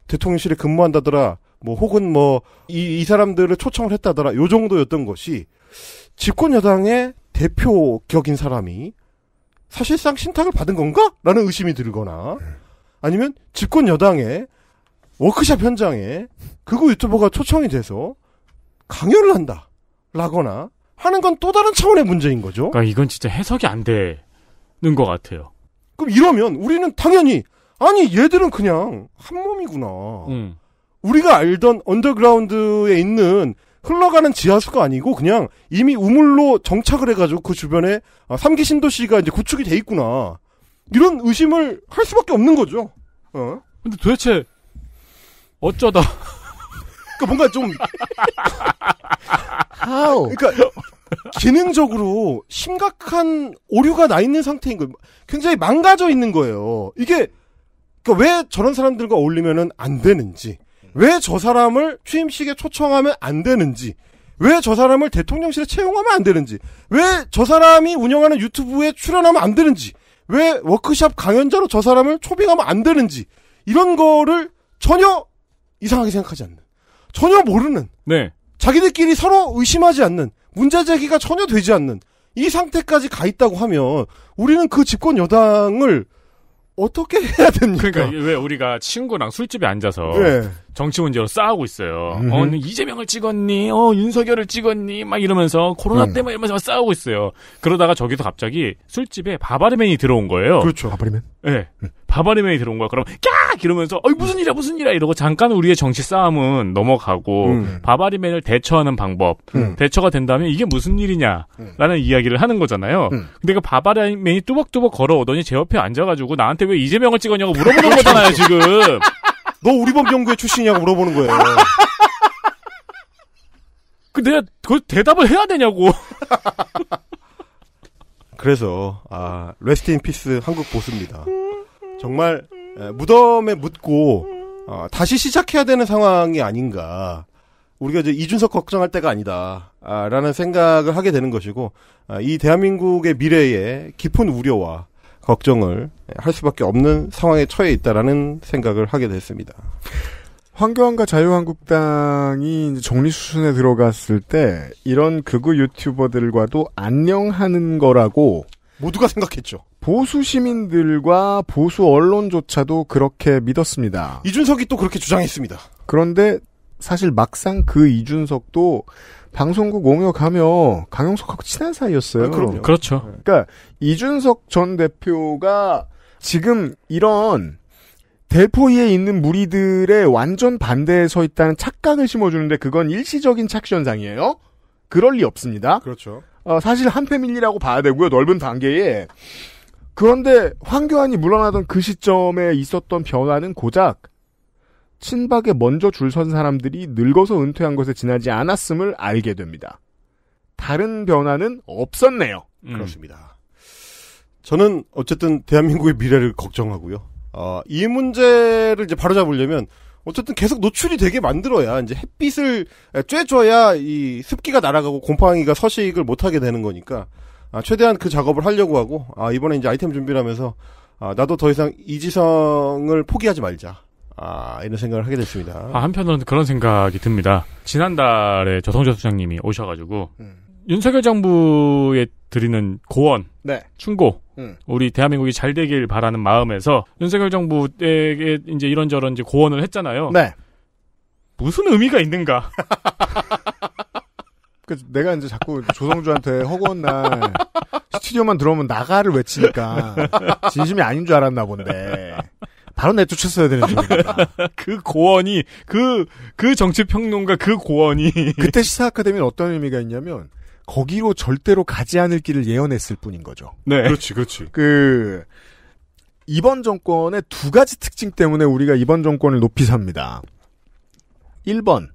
대통령실에 근무한다더라 뭐 혹은 뭐이이 사람들을 초청을 했다더라 요 정도였던 것이 집권 여당의 대표 격인 사람이 사실상 신탁을 받은 건가? 라는 의심이 들거나 아니면 집권 여당의 워크샵 현장에 그거 유튜버가 초청이 돼서 강연을 한다 라거나 하는 건 또 다른 차원의 문제인 거죠. 그러니까 이건 진짜 해석이 안 되는 것 같아요. 그럼 이러면 우리는 당연히 아니 얘들은 그냥 한 몸이구나. 음. 우리가 알던 언더그라운드에 있는 흘러가는 지하수가 아니고 그냥 이미 우물로 정착을 해가지고 그 주변에 아, 삼기 신도시가 이제 구축이 돼 있구나 이런 의심을 할 수밖에 없는 거죠. 어? 근데 도대체 어쩌다 그러니까 뭔가 좀 [LAUGHS] 그러니까 기능적으로 심각한 오류가 나 있는 상태인 거예요. 굉장히 망가져 있는 거예요. 이게 그러니까 왜 저런 사람들과 어울리면안 되는지 왜저 사람을 취임식에 초청하면 안 되는지, 왜 저 사람을 대통령실에 채용하면 안 되는지, 왜 저 사람이 운영하는 유튜브에 출연하면 안 되는지, 왜 워크샵 강연자로 저 사람을 초빙하면 안 되는지, 이런 거를 전혀 이상하게 생각하지 않는, 전혀 모르는, 네. 자기들끼리 서로 의심하지 않는, 문제 제기가 전혀 되지 않는, 이 상태까지 가 있다고 하면 우리는 그 집권 여당을 어떻게 해야 됩니까? 그러니까 왜 우리가 친구랑 술집에 앉아서 네. 정치 문제로 싸우고 있어요. 음흠. 어, 이재명을 찍었니? 어, 윤석열을 찍었니? 막 이러면서 코로나 음. 때문에 이러면서 싸우고 있어요. 그러다가 저기서 갑자기 술집에 바바리맨이 들어온 거예요. 그렇죠. 바바리맨. 예. 네. 음. 바바리맨이 들어온 거야. 그럼 꺄! 이러면서 어이 무슨 일이야 무슨 일이야 이러고 잠깐 우리의 정치 싸움은 넘어가고 음. 바바리맨을 대처하는 방법 음. 대처가 된다면 이게 무슨 일이냐라는 음. 이야기를 하는 거잖아요. 음. 근데 그 바바리맨이 뚜벅뚜벅 걸어오더니 제 옆에 앉아가지고 나한테 왜 이재명을 찍었냐고 물어보는 거잖아요 [LAUGHS] 지금. 너 우리법 경구의 출신이냐고 물어보는 거예요. [LAUGHS] 그 내가 그 대답을 해야 되냐고. [LAUGHS] 그래서 아레스팅 피스 한국 보수입니다. 정말 무덤에 묻고 어, 다시 시작해야 되는 상황이 아닌가. 우리가 이제 이준석 걱정할 때가 아니다. 아, 라는 생각을 하게 되는 것이고, 아, 이 대한민국의 미래에 깊은 우려와 걱정을 할 수밖에 없는 상황에 처해 있다라는 생각을 하게 됐습니다. 황교안과 자유한국당이 정리수순에 들어갔을 때 이런 극우 유튜버들과도 안녕하는 거라고 모두가 생각했죠. 보수 시민들과 보수 언론조차도 그렇게 믿었습니다. 이준석이 또 그렇게 주장했습니다. 그런데 사실 막상 그 이준석도 방송국 옹여 가며 강용석하고 친한 사이였어요. 아, 그럼요. 그렇죠. 네. 그러니까 이준석 전 대표가 지금 이런 대포위에 있는 무리들의 완전 반대에 서 있다는 착각을 심어주는데 그건 일시적인 착시현상이에요. 그럴 리 없습니다. 그렇죠. 어, 사실 한 패밀리라고 봐야 되고요. 넓은 단계에 그런데 황교안이 물러나던 그 시점에 있었던 변화는 고작 친박에 먼저 줄선 사람들이 늙어서 은퇴한 것에 지나지 않았음을 알게 됩니다. 다른 변화는 없었네요. 음. 그렇습니다. 저는 어쨌든 대한민국의 미래를 걱정하고요. 어, 이 문제를 이제 바로잡으려면 어쨌든 계속 노출이 되게 만들어야 이제 햇빛을 쬐줘야 이 습기가 날아가고 곰팡이가 서식을 못하게 되는 거니까 아, 최대한 그 작업을 하려고 하고 아, 이번에 이제 아이템 준비를 하면서 아, 나도 더 이상 이지성을 포기하지 말자. 아, 이런 생각을 하게 됐습니다. 아, 한편으로는 그런 생각이 듭니다. 지난달에 조성재 소장님이 오셔가지고, 음. 윤석열 정부에 드리는 고원, 네. 충고, 음. 우리 대한민국이 잘 되길 바라는 마음에서 윤석열 정부에게 이제 이런저런 이제 고원을 했잖아요. 네. 무슨 의미가 있는가? [LAUGHS] 그 내가 이제 자꾸 조성주한테 허구한 날 스튜디오만 들어오면 나가를 외치니까 진심이 아닌 줄 알았나 본데 바로 내쫓았어야 되는 중입니다. 그고원이 그그 그, 그, 그 정치 평론가 그고원이 그때 시사 아카데미는 어떤 의미가 있냐면 거기로 절대로 가지 않을 길을 예언했을 뿐인 거죠. 네, 그렇지, 그렇지. 그 이번 정권의 두 가지 특징 때문에 우리가 이번 정권을 높이 삽니다. 1번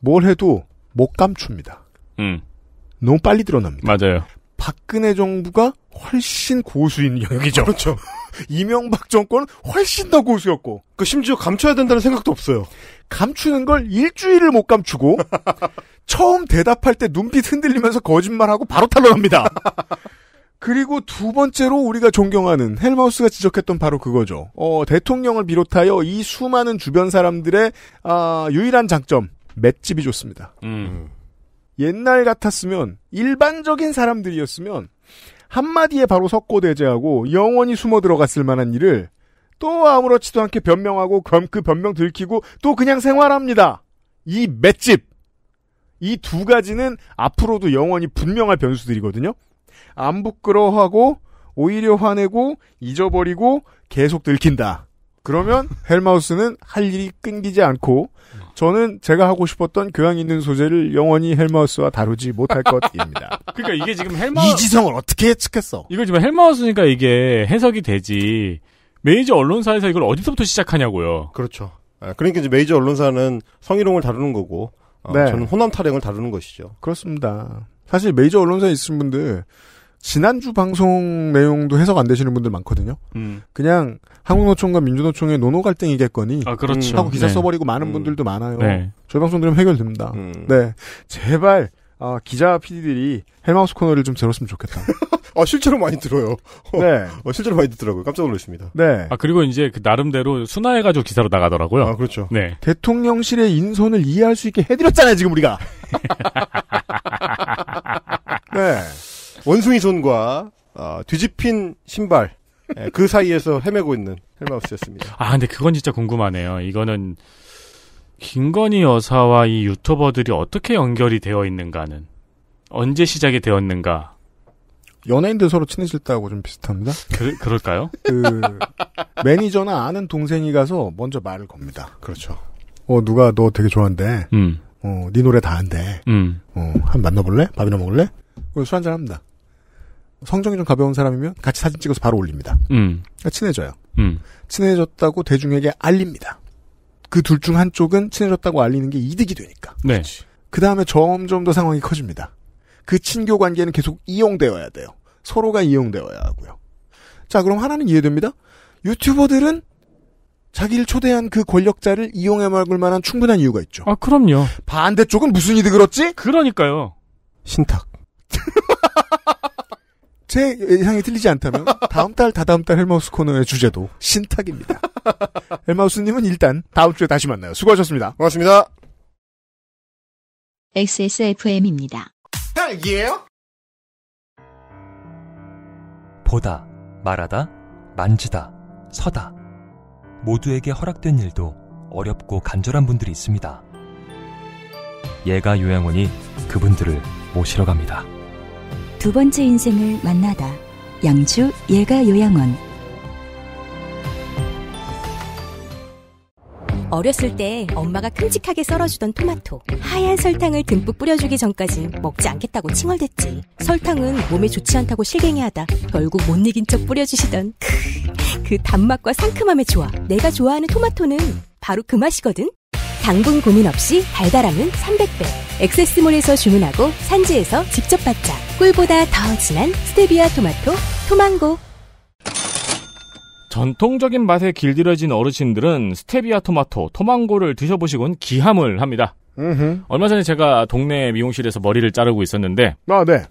뭘 해도 못 감춥니다. 음. 너무 빨리 드러납니다. 맞아요. 박근혜 정부가 훨씬 고수인 영역이죠. 그렇죠. [LAUGHS] 이명박 정권은 훨씬 더 고수였고. 그 심지어 감춰야 된다는 생각도 없어요. 감추는 걸 일주일을 못 감추고 [LAUGHS] 처음 대답할 때 눈빛 흔들리면서 거짓말하고 바로 탈론합니다. [LAUGHS] 그리고 두 번째로 우리가 존경하는 헬마우스가 지적했던 바로 그거죠. 어, 대통령을 비롯하여 이 수많은 주변 사람들의 아, 유일한 장점 맷집이 좋습니다. 음. 옛날 같았으면 일반적인 사람들이었으면 한마디에 바로 석고 대제하고 영원히 숨어 들어갔을 만한 일을 또 아무렇지도 않게 변명하고 그럼 그 변명 들키고 또 그냥 생활합니다. 이 맷집 이 두 가지는 앞으로도 영원히 분명할 변수들이거든요. 안 부끄러워하고 오히려 화내고 잊어버리고 계속 들킨다. 그러면 헬마우스는 할 일이 끊기지 않고 저는 제가 하고 싶었던 교양 있는 소재를 영원히 헬마우스와 다루지 못할 것입니다. [LAUGHS] 그러니까 이게 지금 헬마우스 이지성을 어떻게 예측했어? 이거 지금 헬마우스니까 이게 해석이 되지. 메이저 언론사에서 이걸 어디서부터 시작하냐고요. 그렇죠. 아, 그러니까 이제 메이저 언론사는 성희롱을 다루는 거고 어, 네. 저는 호남 타령을 다루는 것이죠. 그렇습니다. 사실 메이저 언론사에 있으신 분들 지난주 방송 내용도 해석 안 되시는 분들 많거든요. 음. 그냥 한국노총과 민주노총의 논노 갈등이겠거니 아, 그렇죠. 하고 기사 네. 써버리고 많은 음. 분들도 많아요. 네. 저희 방송 들으면 해결됩니다. 음. 네, 제발 어, 기자 PD들이 헬마우스 코너를 좀 들었으면 좋겠다. [LAUGHS] 아 실제로 많이 들어요. [LAUGHS] 네, 어, 실제로 많이 듣더라고요. 깜짝 놀랐습니다. 네. 아 그리고 이제 그 나름대로 순화해가지고 기사로 나가더라고요. 아 그렇죠. 네. 대통령실의 인선을 이해할 수 있게 해드렸잖아요. 지금 우리가. [LAUGHS] 네. 원숭이 손과 어, 뒤집힌 신발 예, 그 사이에서 헤매고 있는 헬마우스였습니다. 아 근데 그건 진짜 궁금하네요. 이거는 김건희 여사와 이 유튜버들이 어떻게 연결이 되어 있는가는 언제 시작이 되었는가? 연예인들 서로 친해질 다고좀 비슷합니다. 그, 그럴까요? 그 매니저나 아는 동생이 가서 먼저 말을 겁니다. 그렇죠. 어 누가 너 되게 좋아한대. 음. 어네 노래 다 한대. 음. 어한 만나볼래? 밥이나 먹을래? 술 한잔 합니다. 성정이 좀 가벼운 사람이면 같이 사진 찍어서 바로 올립니다. 음. 그러니까 친해져요. 음. 친해졌다고 대중에게 알립니다. 그 둘 중 한쪽은 친해졌다고 알리는 게 이득이 되니까. 네. 그 다음에 점점 더 상황이 커집니다. 그 친교 관계는 계속 이용되어야 돼요. 서로가 이용되어야 하고요. 자, 그럼 하나는 이해됩니다. 유튜버들은 자기를 초대한 그 권력자를 이용해 먹을 만한 충분한 이유가 있죠. 아, 그럼요. 반대쪽은 무슨 이득을 얻지? 그러니까요. 신탁. [LAUGHS] 제 예상이 틀리지 않다면 [LAUGHS] 다음 달 다다음 달 헬마우스 코너의 주제도 신탁입니다. [LAUGHS] 헬마우스님은 일단 다음 주에 다시 만나요. 수고하셨습니다. 고맙습니다. XSFM입니다. 딱이에요 보다, 말하다, 만지다, 서다. 모두에게 허락된 일도 어렵고 간절한 분들이 있습니다. 예가 요양원이 그분들을 모시러 갑니다. 두 번째 인생을 만나다. 양주 예가 요양원. 어렸을 때 엄마가 큼직하게 썰어주던 토마토. 하얀 설탕을 듬뿍 뿌려주기 전까지 먹지 않겠다고 칭얼댔지. 설탕은 몸에 좋지 않다고 실갱이하다. 결국 못 이긴 척 뿌려주시던 그 단맛과 상큼함의 조화. 내가 좋아하는 토마토는 바로 그 맛이거든. 당분 고민 없이 달달함은 300배. 엑세스몰에서 주문하고 산지에서 직접 받자. 꿀보다 더 진한 스테비아 토마토 토망고. 전통적인 맛에 길들여진 어르신들은 스테비아 토마토 토망고를 드셔보시곤 기함을 합니다. 음흠. 얼마 전에 제가 동네 미용실에서 머리를 자르고 있었는데 아, 네.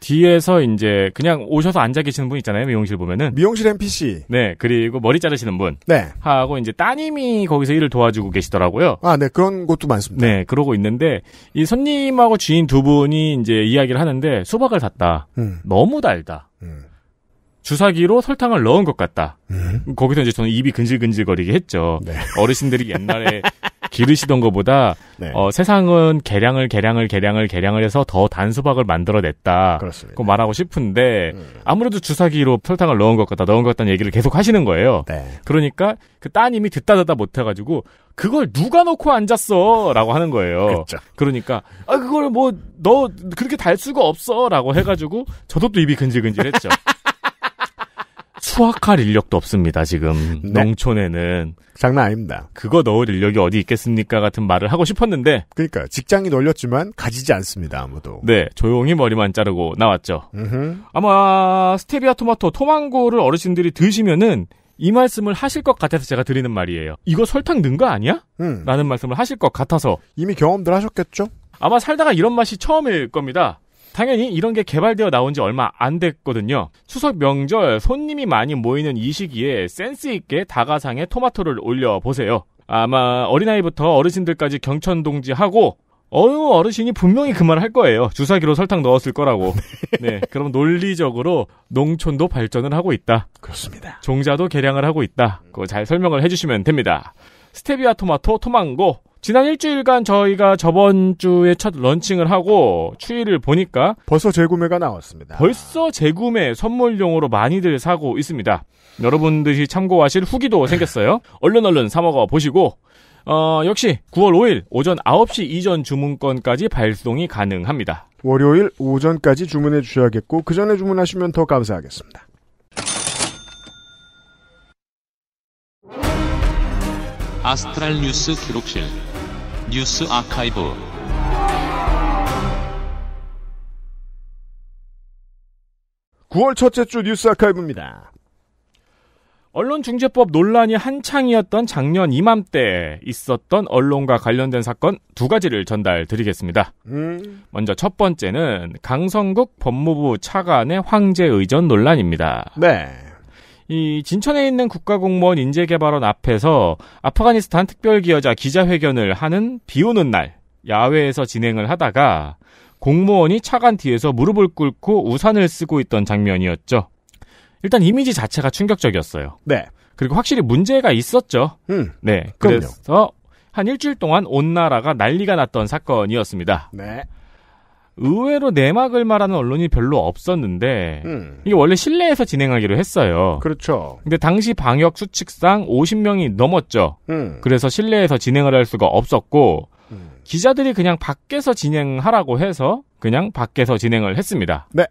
뒤에서 이제 그냥 오셔서 앉아 계시는 분 있잖아요. 미용실 보면은. 미용실 NPC. 네. 그리고 머리 자르시는 분. 네. 하고 이제 따님이 거기서 일을 도와주고 계시더라고요. 아, 네. 그런 것도 많습니다. 네. 그러고 있는데 이 손님하고 주인 두 분이 이제 이야기를 하는데 수박을 샀다. 음. 너무 달다. 음. 주사기로 설탕을 넣은 것 같다. 음. 거기서 이제 저는 입이 근질근질거리게 했죠. 네. 어르신들이 옛날에 [LAUGHS] 기르시던 것보다 [LAUGHS] 네. 어, 세상은 개량을 개량을 개량을 개량을 해서 더 단수박을 만들어냈다. 그렇습니다. 그 말하고 싶은데 음. 아무래도 주사기로 설탕을 넣은 것 같다, 넣은 것 같다는 얘기를 계속 하시는 거예요. 네. 그러니까 그 따님이 듣다 듣다 못해가지고 그걸 누가 넣고 앉았어라고 하는 거예요. 그렇죠. 그러니까 아 그걸 뭐 너 그렇게 달 수가 없어라고 해가지고 저도 또 입이 근질근질했죠. [LAUGHS] 수확할 인력도 없습니다, 지금. 네. 농촌에는. 장난 아닙니다. 그거 넣을 인력이 어디 있겠습니까? 같은 말을 하고 싶었는데. 그러니까 직장이 널렸지만 가지지 않습니다, 아무도. 네, 조용히 머리만 자르고 나왔죠. 으흠. 아마 스테비아 토마토, 토망고를 어르신들이 드시면은 이 말씀을 하실 것 같아서 제가 드리는 말이에요. 이거 설탕 넣은 거 아니야? 음. 라는 말씀을 하실 것 같아서. 이미 경험들 하셨겠죠? 아마 살다가 이런 맛이 처음일 겁니다. 당연히 이런 게 개발되어 나온 지 얼마 안 됐거든요. 추석 명절 손님이 많이 모이는 이 시기에 센스 있게 다가상에 토마토를 올려 보세요. 아마 어린아이부터 어르신들까지 경천동지하고 어느 어르신이 분명히 그 말을 할 거예요. 주사기로 설탕 넣었을 거라고. [LAUGHS] 네. 그럼 논리적으로 농촌도 발전을 하고 있다. 그렇습니다. 종자도 개량을 하고 있다. 그거 잘 설명을 해주시면 됩니다. 스테비아 토마토, 토망고, 지난 일주일간 저희가 저번 주에 첫 런칭을 하고 추이를 보니까 벌써 재구매가 나왔습니다. 벌써 재구매 선물용으로 많이들 사고 있습니다. 여러분들이 참고하실 후기도 생겼어요. [LAUGHS] 얼른 얼른 사 먹어 보시고 어, 역시 9월 5일 오전 9시 이전 주문권까지 발송이 가능합니다. 월요일 오전까지 주문해 주셔야겠고 그 전에 주문하시면 더 감사하겠습니다. 아스트랄 뉴스 기록실 뉴스 아카이브 (9월) 첫째 주 뉴스 아카이브입니다. 언론중재법 논란이 한창이었던 작년 이맘때 있었던 언론과 관련된 사건 두 가지를 전달드리겠습니다. 음. 먼저 첫 번째는 강성국 법무부 차관의 황제 의전 논란입니다. 네. 이 진천에 있는 국가공무원 인재개발원 앞에서 아프가니스탄 특별기여자 기자회견을 하는 비 오는 날 야외에서 진행을 하다가 공무원이 차간 뒤에서 무릎을 꿇고 우산을 쓰고 있던 장면이었죠. 일단 이미지 자체가 충격적이었어요. 네. 그리고 확실히 문제가 있었죠. 음. 네. 그래서 그럼요. 한 일주일 동안 온 나라가 난리가 났던 사건이었습니다. 네. 의외로 내막을 말하는 언론이 별로 없었는데 음. 이게 원래 실내에서 진행하기로 했어요. 그렇죠. 근데 당시 방역 수칙상 50명이 넘었죠. 음. 그래서 실내에서 진행을 할 수가 없었고 음. 기자들이 그냥 밖에서 진행하라고 해서 그냥 밖에서 진행을 했습니다. 네.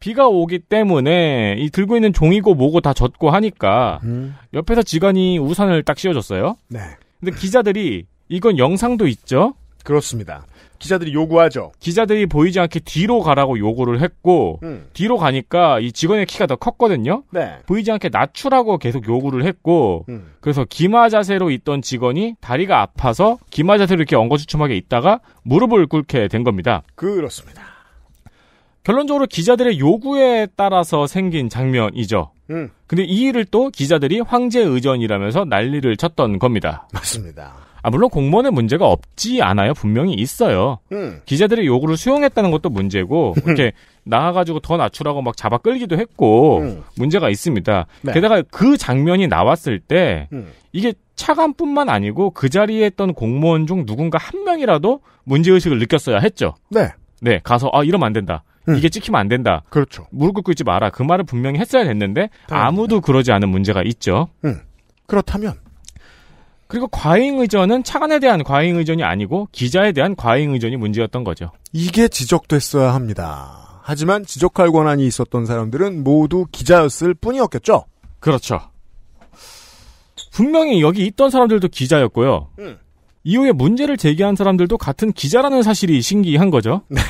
비가 오기 때문에 이 들고 있는 종이고 뭐고 다 젖고 하니까 음. 옆에서 직원이 우산을 딱 씌워줬어요. 네. 근데 기자들이 이건 영상도 있죠. 그렇습니다. 기자들이 요구하죠. 기자들이 보이지 않게 뒤로 가라고 요구를 했고 음. 뒤로 가니까 이 직원의 키가 더 컸거든요. 네. 보이지 않게 낮추라고 계속 요구를 했고 음. 그래서 기마 자세로 있던 직원이 다리가 아파서 기마 자세로 이렇게 엉거주춤하게 있다가 무릎을 꿇게 된 겁니다. 그렇습니다. 결론적으로 기자들의 요구에 따라서 생긴 장면이죠. 음. 근데 이 일을 또 기자들이 황제 의전이라면서 난리를 쳤던 겁니다. 맞습니다. 아, 물론 공무원의 문제가 없지 않아요. 분명히 있어요. 음. 기자들의 요구를 수용했다는 것도 문제고, 음. 이렇게 나와가지고 더 낮추라고 막 잡아 끌기도 했고, 음. 문제가 있습니다. 네. 게다가 그 장면이 나왔을 때, 음. 이게 차관뿐만 아니고 그 자리에 있던 공무원 중 누군가 한 명이라도 문제의식을 느꼈어야 했죠. 네. 네, 가서, 아, 이러면 안 된다. 음. 이게 찍히면 안 된다. 그렇죠. 무릎 꿇고 있지 마라. 그 말을 분명히 했어야 됐는데 아무도 그러지 않은 문제가 있죠. 음. 그렇다면, 그리고 과잉 의전은 차관에 대한 과잉 의전이 아니고 기자에 대한 과잉 의전이 문제였던 거죠. 이게 지적됐어야 합니다. 하지만 지적할 권한이 있었던 사람들은 모두 기자였을 뿐이었겠죠. 그렇죠. 분명히 여기 있던 사람들도 기자였고요. 음. 이후에 문제를 제기한 사람들도 같은 기자라는 사실이 신기한 거죠. [LAUGHS] 네.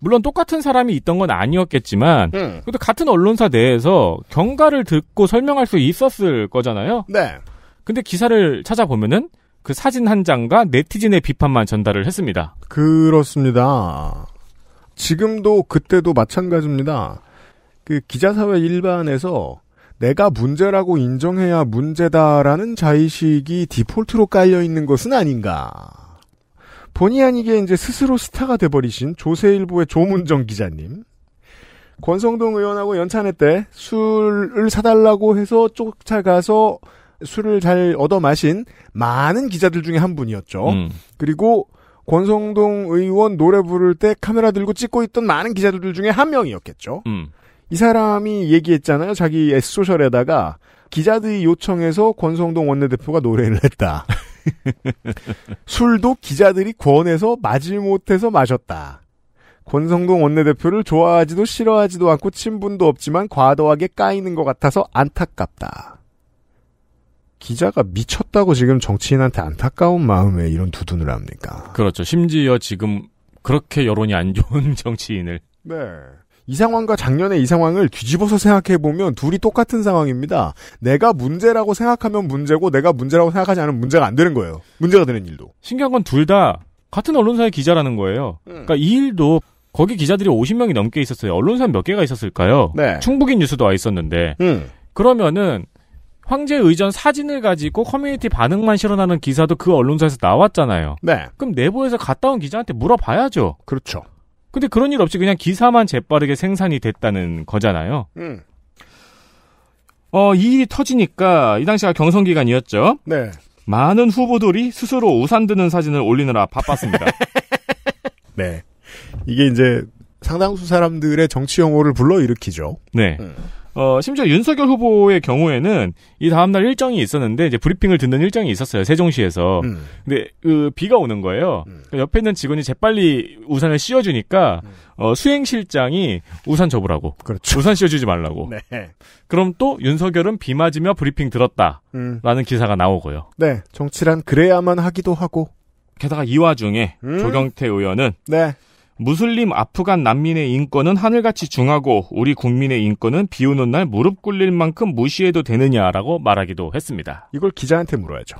물론 똑같은 사람이 있던 건 아니었겠지만 음. 그래도 같은 언론사 내에서 경과를 듣고 설명할 수 있었을 거잖아요. 네. 근데 기사를 찾아보면은 그 사진 한 장과 네티즌의 비판만 전달을 했습니다. 그렇습니다. 지금도 그때도 마찬가지입니다. 그 기자사회 일반에서 내가 문제라고 인정해야 문제다라는 자의식이 디폴트로 깔려 있는 것은 아닌가. 본의 아니게 이제 스스로 스타가 돼버리신 조세일보의 조문정 기자님. 권성동 의원하고 연찬회 때 술을 사달라고 해서 쫓아가서 술을 잘 얻어 마신 많은 기자들 중에 한 분이었죠. 음. 그리고 권성동 의원 노래 부를 때 카메라 들고 찍고 있던 많은 기자들 중에 한 명이었겠죠. 음. 이 사람이 얘기했잖아요. 자기 S소셜에다가 기자들이 요청해서 권성동 원내대표가 노래를 했다. [LAUGHS] 술도 기자들이 권해서 마지 못해서 마셨다. 권성동 원내대표를 좋아하지도 싫어하지도 않고 친분도 없지만 과도하게 까이는 것 같아서 안타깝다. 기자가 미쳤다고 지금 정치인한테 안타까운 마음에 이런 두둔을 합니까? 그렇죠. 심지어 지금 그렇게 여론이 안 좋은 [LAUGHS] 정치인을. 네. 이 상황과 작년의이 상황을 뒤집어서 생각해보면 둘이 똑같은 상황입니다. 내가 문제라고 생각하면 문제고 내가 문제라고 생각하지 않으면 문제가 안 되는 거예요. 문제가 되는 일도. 신기한 건 둘 다 같은 언론사의 기자라는 거예요. 음. 그러니까 이 일도 거기 기자들이 50명이 넘게 있었어요. 언론사 몇 개가 있었을까요? 네. 충북인 뉴스도 와 있었는데. 음. 그러면은 황제 의전 사진을 가지고 커뮤니티 반응만 실현하는 기사도 그 언론사에서 나왔잖아요. 네. 그럼 내부에서 갔다 온 기자한테 물어봐야죠. 그렇죠. 근데 그런 일 없이 그냥 기사만 재빠르게 생산이 됐다는 거잖아요. 음. 어, 이 일이 터지니까 이 당시가 경선 기간이었죠. 네. 많은 후보들이 스스로 우산 드는 사진을 올리느라 바빴습니다. [LAUGHS] 네. 이게 이제 상당수 사람들의 정치 용어를 불러일으키죠. 네. 음. 어, 심지어 윤석열 후보의 경우에는 이 다음날 일정이 있었는데 이제 브리핑을 듣는 일정이 있었어요. 세종시에서. 음. 근데 그 비가 오는 거예요. 음. 그러니까 옆에 있는 직원이 재빨리 우산을 씌워주니까 음. 어, 수행실장이 우산 접으라고. 그렇죠. 우산 씌워주지 말라고. 네. 그럼 또 윤석열은 비 맞으며 브리핑 들었다. 음. 라는 기사가 나오고요. 네. 정치란 그래야만 하기도 하고. 게다가 이 와중에 음. 조경태 의원은 네. 무슬림 아프간 난민의 인권은 하늘같이 중하고 우리 국민의 인권은 비 오는 날 무릎 꿇릴 만큼 무시해도 되느냐라고 말하기도 했습니다. 이걸 기자한테 물어야죠.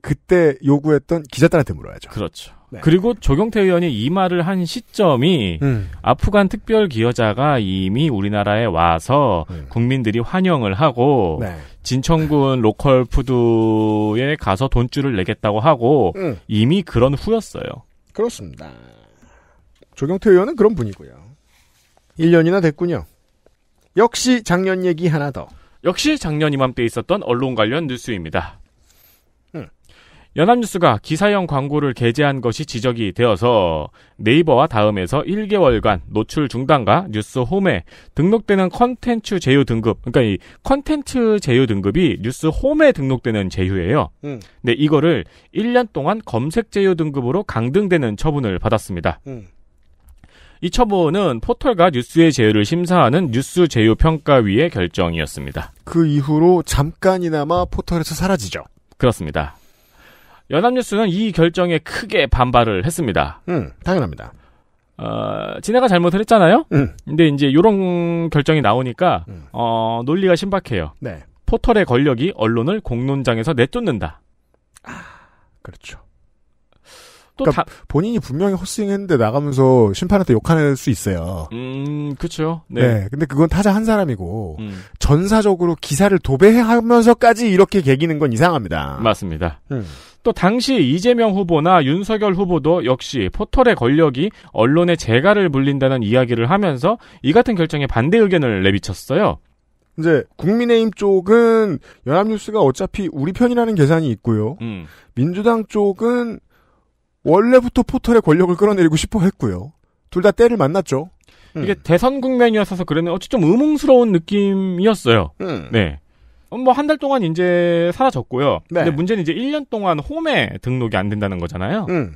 그때 요구했던 기자들한테 물어야죠. 그렇죠. 네. 그리고 조경태 의원이 이 말을 한 시점이 음. 아프간 특별 기여자가 이미 우리나라에 와서 음. 국민들이 환영을 하고 네. 진천군 로컬 푸드에 가서 돈줄을 내겠다고 하고 음. 이미 그런 후였어요. 그렇습니다. 조경태 의원은 그런 분이고요. 1년이나 됐군요. 역시 작년 얘기 하나 더. 역시 작년 이맘때 있었던 언론 관련 뉴스입니다. 음. 연합뉴스가 기사형 광고를 게재한 것이 지적이 되어서 네이버와 다음에서 1개월간 노출 중단과 뉴스 홈에 등록되는 컨텐츠 제휴 등급, 그러니까 이 컨텐츠 제휴 등급이 뉴스 홈에 등록되는 제휴예요. 음. 근데 이거를 1년 동안 검색 제휴 등급으로 강등되는 처분을 받았습니다. 음. 이 처분은 포털과 뉴스의 제휴를 심사하는 뉴스 제휴 평가위의 결정이었습니다. 그 이후로 잠깐이나마 포털에서 사라지죠. 그렇습니다. 연합뉴스는 이 결정에 크게 반발을 했습니다. 음, 당연합니다. 어, 진해가 잘못을 했잖아요? 음. 근데 이제 이런 결정이 나오니까, 음. 어, 논리가 신박해요. 네. 포털의 권력이 언론을 공론장에서 내쫓는다. 아, 그렇죠. 또 그러니까 다... 본인이 분명히 헛스윙했는데 나가면서 심판한테 욕할 수 있어요. 음, 그렇죠. 네. 네. 근데 그건 타자 한 사람이고 음. 전사적으로 기사를 도배하면서까지 이렇게 개기는 건 이상합니다. 맞습니다. 음. 또 당시 이재명 후보나 윤석열 후보도 역시 포털의 권력이 언론의 재가를 물린다는 이야기를 하면서 이 같은 결정에 반대 의견을 내비쳤어요. 이제 국민의힘 쪽은 연합뉴스가 어차피 우리 편이라는 계산이 있고요. 음. 민주당 쪽은 원래부터 포털의 권력을 끌어내리고 싶어 했고요. 둘 다 때를 만났죠. 음. 이게 대선 국면이었어서 그랬는데 어찌 좀 의문스러운 느낌이었어요. 음. 네. 어, 뭐한 달 동안 이제 사라졌고요. 네. 근데 문제는 이제 1년 동안 홈에 등록이 안 된다는 거잖아요. 음.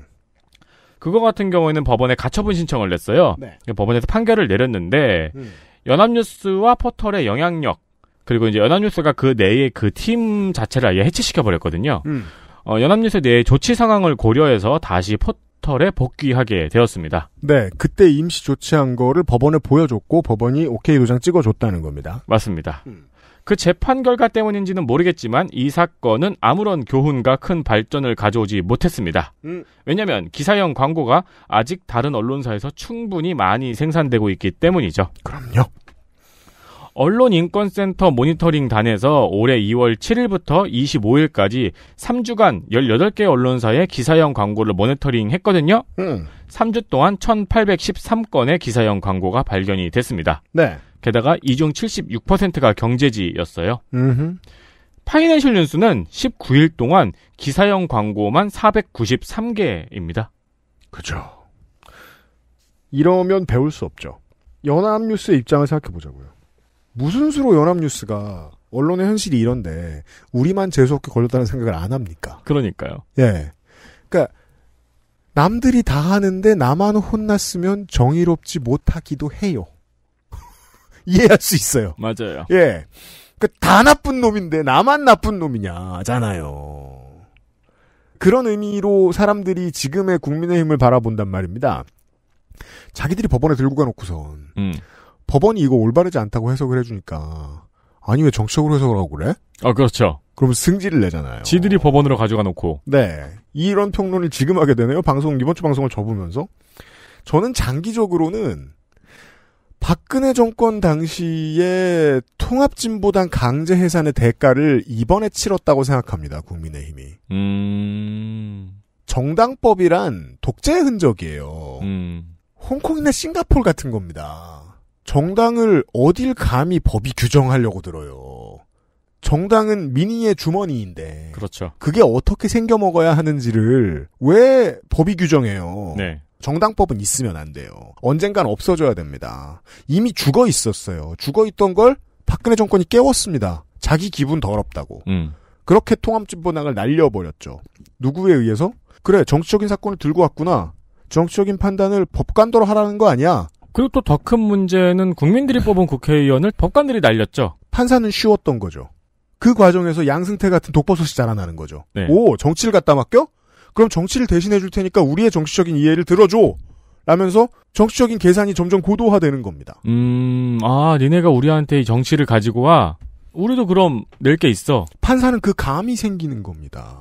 그거 같은 경우에는 법원에 가처분 신청을 냈어요. 네. 그러니까 법원에서 판결을 내렸는데 음. 연합뉴스와 포털의 영향력 그리고 이제 연합뉴스가 그 내에 그 팀 자체를 아예 해체시켜 버렸거든요. 음. 어, 연합뉴스 내의 조치 상황을 고려해서 다시 포털에 복귀하게 되었습니다. 네, 그때 임시 조치한 거를 법원에 보여줬고 법원이 오케이 도장 찍어줬다는 겁니다. 맞습니다. 음. 그 재판 결과 때문인지는 모르겠지만 이 사건은 아무런 교훈과 큰 발전을 가져오지 못했습니다. 음. 왜냐하면 기사형 광고가 아직 다른 언론사에서 충분히 많이 생산되고 있기 때문이죠. 그럼요. 언론인권센터 모니터링단에서 올해 2월 7일부터 25일까지 3주간 18개 언론사의 기사형 광고를 모니터링 했거든요. 음. 3주 동안 1813건의 기사형 광고가 발견이 됐습니다. 네. 게다가 이중 76%가 경제지였어요. 음흠. 파이낸셜 뉴스는 19일 동안 기사형 광고만 493개입니다. 그죠. 이러면 배울 수 없죠. 연합뉴스의 입장을 생각해 보자고요. 무슨 수로 연합뉴스가 언론의 현실이 이런데 우리만 재수 없게 걸렸다는 생각을 안 합니까? 그러니까요. 예. 그러니까 남들이 다 하는데 나만 혼났으면 정의롭지 못하기도 해요. [LAUGHS] 이해할 수 있어요. 맞아요. 예. 그다 그러니까 나쁜 놈인데 나만 나쁜 놈이냐잖아요. 그런 의미로 사람들이 지금의 국민의힘을 바라본단 말입니다. 자기들이 법원에 들고 가놓고선 음. 법원이 이거 올바르지 않다고 해석을 해주니까 아니 왜 정치적으로 해석을 하고 그래? 아 그렇죠. 그럼 승질을 내잖아요. 지들이 법원으로 가져가 놓고. 네. 이런 평론을 지금 하게 되네요. 방송 이번 주 방송을 접으면서 저는 장기적으로는 박근혜 정권 당시에 통합진보당 강제 해산의 대가를 이번에 치렀다고 생각합니다. 국민의힘이. 음... 정당법이란 독재의 흔적이에요. 음... 홍콩이나 싱가폴 같은 겁니다. 정당을 어딜 감히 법이 규정하려고 들어요. 정당은 민의의 주머니인데. 그렇죠. 그게 어떻게 생겨 먹어야 하는지를 왜 법이 규정해요? 네. 정당법은 있으면 안 돼요. 언젠간 없어져야 됩니다. 이미 죽어 있었어요. 죽어 있던 걸 박근혜 정권이 깨웠습니다. 자기 기분 더럽다고. 음. 그렇게 통합진보당을 날려버렸죠. 누구에 의해서? 그래, 정치적인 사건을 들고 왔구나. 정치적인 판단을 법관도로 하라는 거 아니야? 그리고 또 더 큰 문제는 국민들이 뽑은 국회의원을 법관들이 날렸죠. 판사는 쉬웠던 거죠. 그 과정에서 양승태 같은 독버섯이 자라나는 거죠. 네. 오, 정치를 갖다 맡겨? 그럼 정치를 대신해 줄 테니까 우리의 정치적인 이해를 들어줘. 라면서 정치적인 계산이 점점 고도화되는 겁니다. 음, 아, 니네가 우리한테 이 정치를 가지고 와. 우리도 그럼 낼 게 있어. 판사는 그 감이 생기는 겁니다.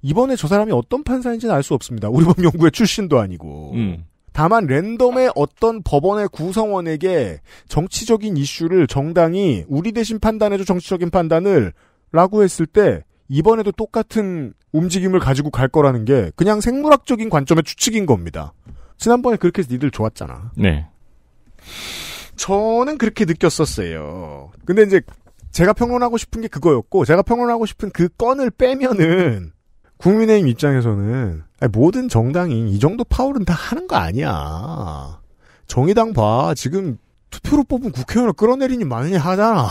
이번에 저 사람이 어떤 판사인지는 알 수 없습니다. 우리법 연구회 출신도 아니고. 음. 다만 랜덤의 어떤 법원의 구성원에게 정치적인 이슈를 정당이 우리 대신 판단해줘 정치적인 판단을 라고 했을 때 이번에도 똑같은 움직임을 가지고 갈 거라는 게 그냥 생물학적인 관점의 추측인 겁니다. 지난번에 그렇게 해서 니들 좋았잖아. 네. 저는 그렇게 느꼈었어요. 근데 이제 제가 평론하고 싶은 게 그거였고 제가 평론하고 싶은 그 건을 빼면은 국민의힘 입장에서는 모든 정당이 이 정도 파울은 다 하는 거 아니야. 정의당 봐. 지금 투표로 뽑은 국회의원을 끌어내리니 많이 하잖아.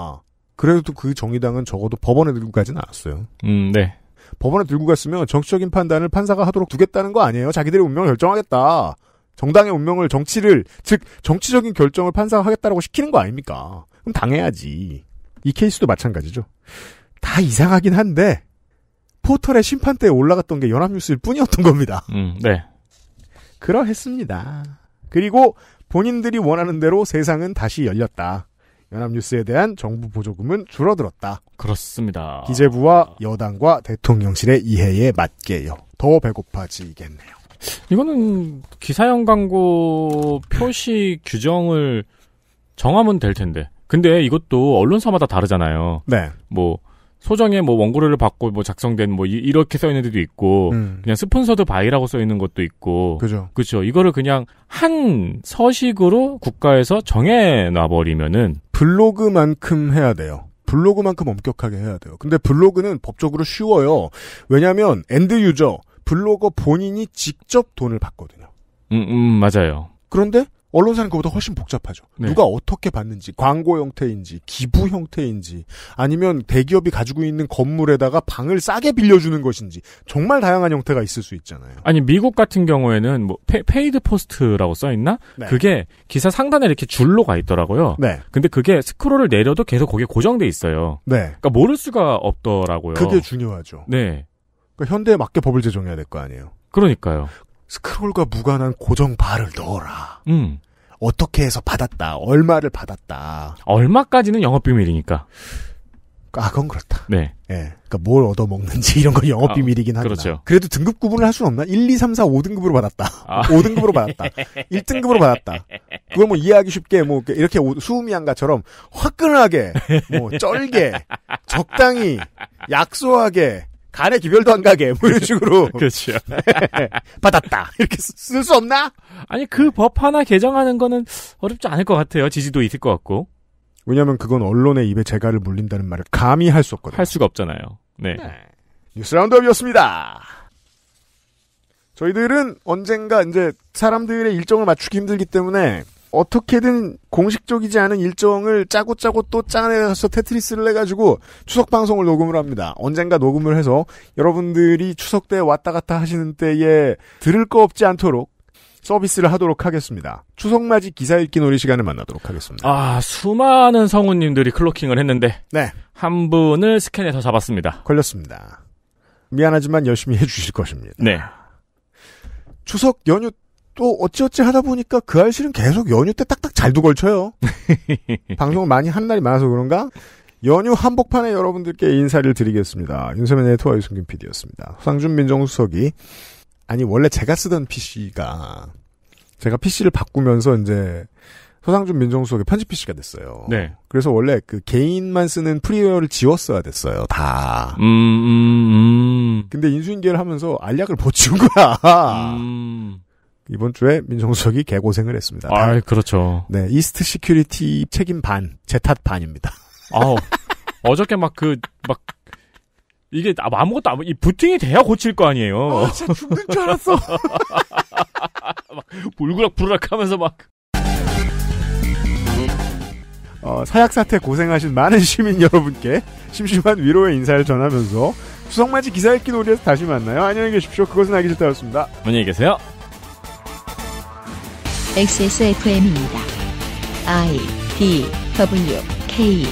[LAUGHS] 그래도 그 정의당은 적어도 법원에 들고 가진 않았어요. 음, 네. 법원에 들고 갔으면 정치적인 판단을 판사가 하도록 두겠다는 거 아니에요. 자기들의 운명을 결정하겠다. 정당의 운명을 정치를 즉 정치적인 결정을 판사가 하겠다라고 시키는 거 아닙니까? 그럼 당해야지. 이 케이스도 마찬가지죠. 다 이상하긴 한데 포털의 심판대에 올라갔던 게 연합뉴스일 뿐이었던 겁니다. 음, 네. 그러했습니다. 그리고 본인들이 원하는 대로 세상은 다시 열렸다. 연합뉴스에 대한 정부 보조금은 줄어들었다. 그렇습니다. 기재부와 여당과 대통령실의 이해에 맞게요. 더 배고파지겠네요. 이거는 기사형 광고 표시 규정을 정하면 될 텐데. 근데 이것도 언론사마다 다르잖아요. 네. 뭐 소정의 뭐 원고료를 받고 뭐 작성된 뭐 이, 렇게써 있는 데도 있고 음. 그냥 스폰서드 바이라고 써 있는 것도 있고 그죠 그죠 이거를 그냥 한 서식으로 국가에서 정해 놔 버리면은 블로그만큼 해야 돼요. 블로그만큼 엄격하게 해야 돼요. 근데 블로그는 법적으로 쉬워요. 왜냐하면 엔드 유저 블로거 본인이 직접 돈을 받거든요. 음, 음 맞아요. 그런데 언론사는 그보다 것 훨씬 복잡하죠. 네. 누가 어떻게 받는지, 광고 형태인지, 기부 형태인지, 아니면 대기업이 가지고 있는 건물에다가 방을 싸게 빌려주는 것인지, 정말 다양한 형태가 있을 수 있잖아요. 아니, 미국 같은 경우에는 뭐, 페, 이드 포스트라고 써있나? 네. 그게 기사 상단에 이렇게 줄로 가 있더라고요. 네. 근데 그게 스크롤을 내려도 계속 거기에 고정돼 있어요. 네. 그러니까 모를 수가 없더라고요. 그게 중요하죠. 네. 그러니까 현대에 맞게 법을 제정해야 될 거 아니에요. 그러니까요. 스크롤과 무관한 고정 바를 넣어라. 음. 어떻게 해서 받았다. 얼마를 받았다. 얼마까지는 영업 비밀이니까. 아, 그건 그렇다. 네. 예. 그니까 뭘 얻어먹는지 이런 건 영업 아, 비밀이긴 아, 하나. 그렇죠. 그래도 등급 구분을 할 수는 없나? 1, 2, 3, 4, 5등급으로 받았다. 아. 5등급으로 [LAUGHS] 받았다. 1등급으로 받았다. 그걸 뭐 이해하기 쉽게 뭐 이렇게 수우미양가처럼 화끈하게, 뭐 [LAUGHS] 쩔게, 적당히, 약소하게, 간에 기별도 안 가게 뭐 이런 식으로 [LAUGHS] 그렇죠 [LAUGHS] 받았다 이렇게 쓸 수 없나? 아니 그법 네. 하나 개정하는 거는 어렵지 않을 것 같아요 지지도 있을 것 같고 왜냐하면 그건 언론의 입에 재갈을 물린다는 말을 감히 할 수 없거든요 할 수가 없잖아요 네, 네. 뉴스 라운드업이었습니다 저희들은 언젠가 이제 사람들의 일정을 맞추기 힘들기 때문에 어떻게든 공식적이지 않은 일정을 짜고 짜고 또 짜내서 테트리스를 해가지고 추석 방송을 녹음을 합니다. 언젠가 녹음을 해서 여러분들이 추석 때 왔다 갔다 하시는 때에 들을 거 없지 않도록 서비스를 하도록 하겠습니다. 추석맞이 기사 읽기 놀이 시간을 만나도록 하겠습니다. 아, 수많은 성우님들이 클로킹을 했는데 네. 한 분을 스캔해서 잡았습니다. 걸렸습니다. 미안하지만 열심히 해주실 것입니다. 네. 추석 연휴 또 어찌어찌 하다 보니까 그 알실은 계속 연휴 때 딱딱 잘도 걸쳐요. [LAUGHS] 방송을 많이 하는 날이 많아서 그런가? 연휴 한복판에 여러분들께 인사를 드리겠습니다. 윤세민의 토와 유승균 PD였습니다. 상준 민정수석이 아니 원래 제가 쓰던 PC가 제가 PC를 바꾸면서 이제 서상준 민정수석의 편집 PC가 됐어요. 네. 그래서 원래 그 개인만 쓰는 프리웨어를 지웠어야 됐어요. 다. 음, 음, 음. 근데 인수인계를 하면서 알약을 못 [LAUGHS] 지운 거야. 음. 이번 주에 민정수석이 개고생을 했습니다. 아, 그렇죠. 네, 이스트 시큐리티 책임 반, 제 탓 반입니다. 아, 어저께 막 그, 막, 이게 아무것도 아무, 이 부팅이 돼야 고칠 거 아니에요. 아, 진짜 죽는 줄 알았어. [LAUGHS] 막, 울그락 부르락 하면서 막. 어, 사약 사태 고생하신 많은 시민 여러분께 심심한 위로의 인사를 전하면서 수석맞이 기사 읽기 놀이에서 다시 만나요. 안녕히 계십시오. 그것은 아기 싫다였습니다. 안녕히 계세요. XSFM입니다. I D W K.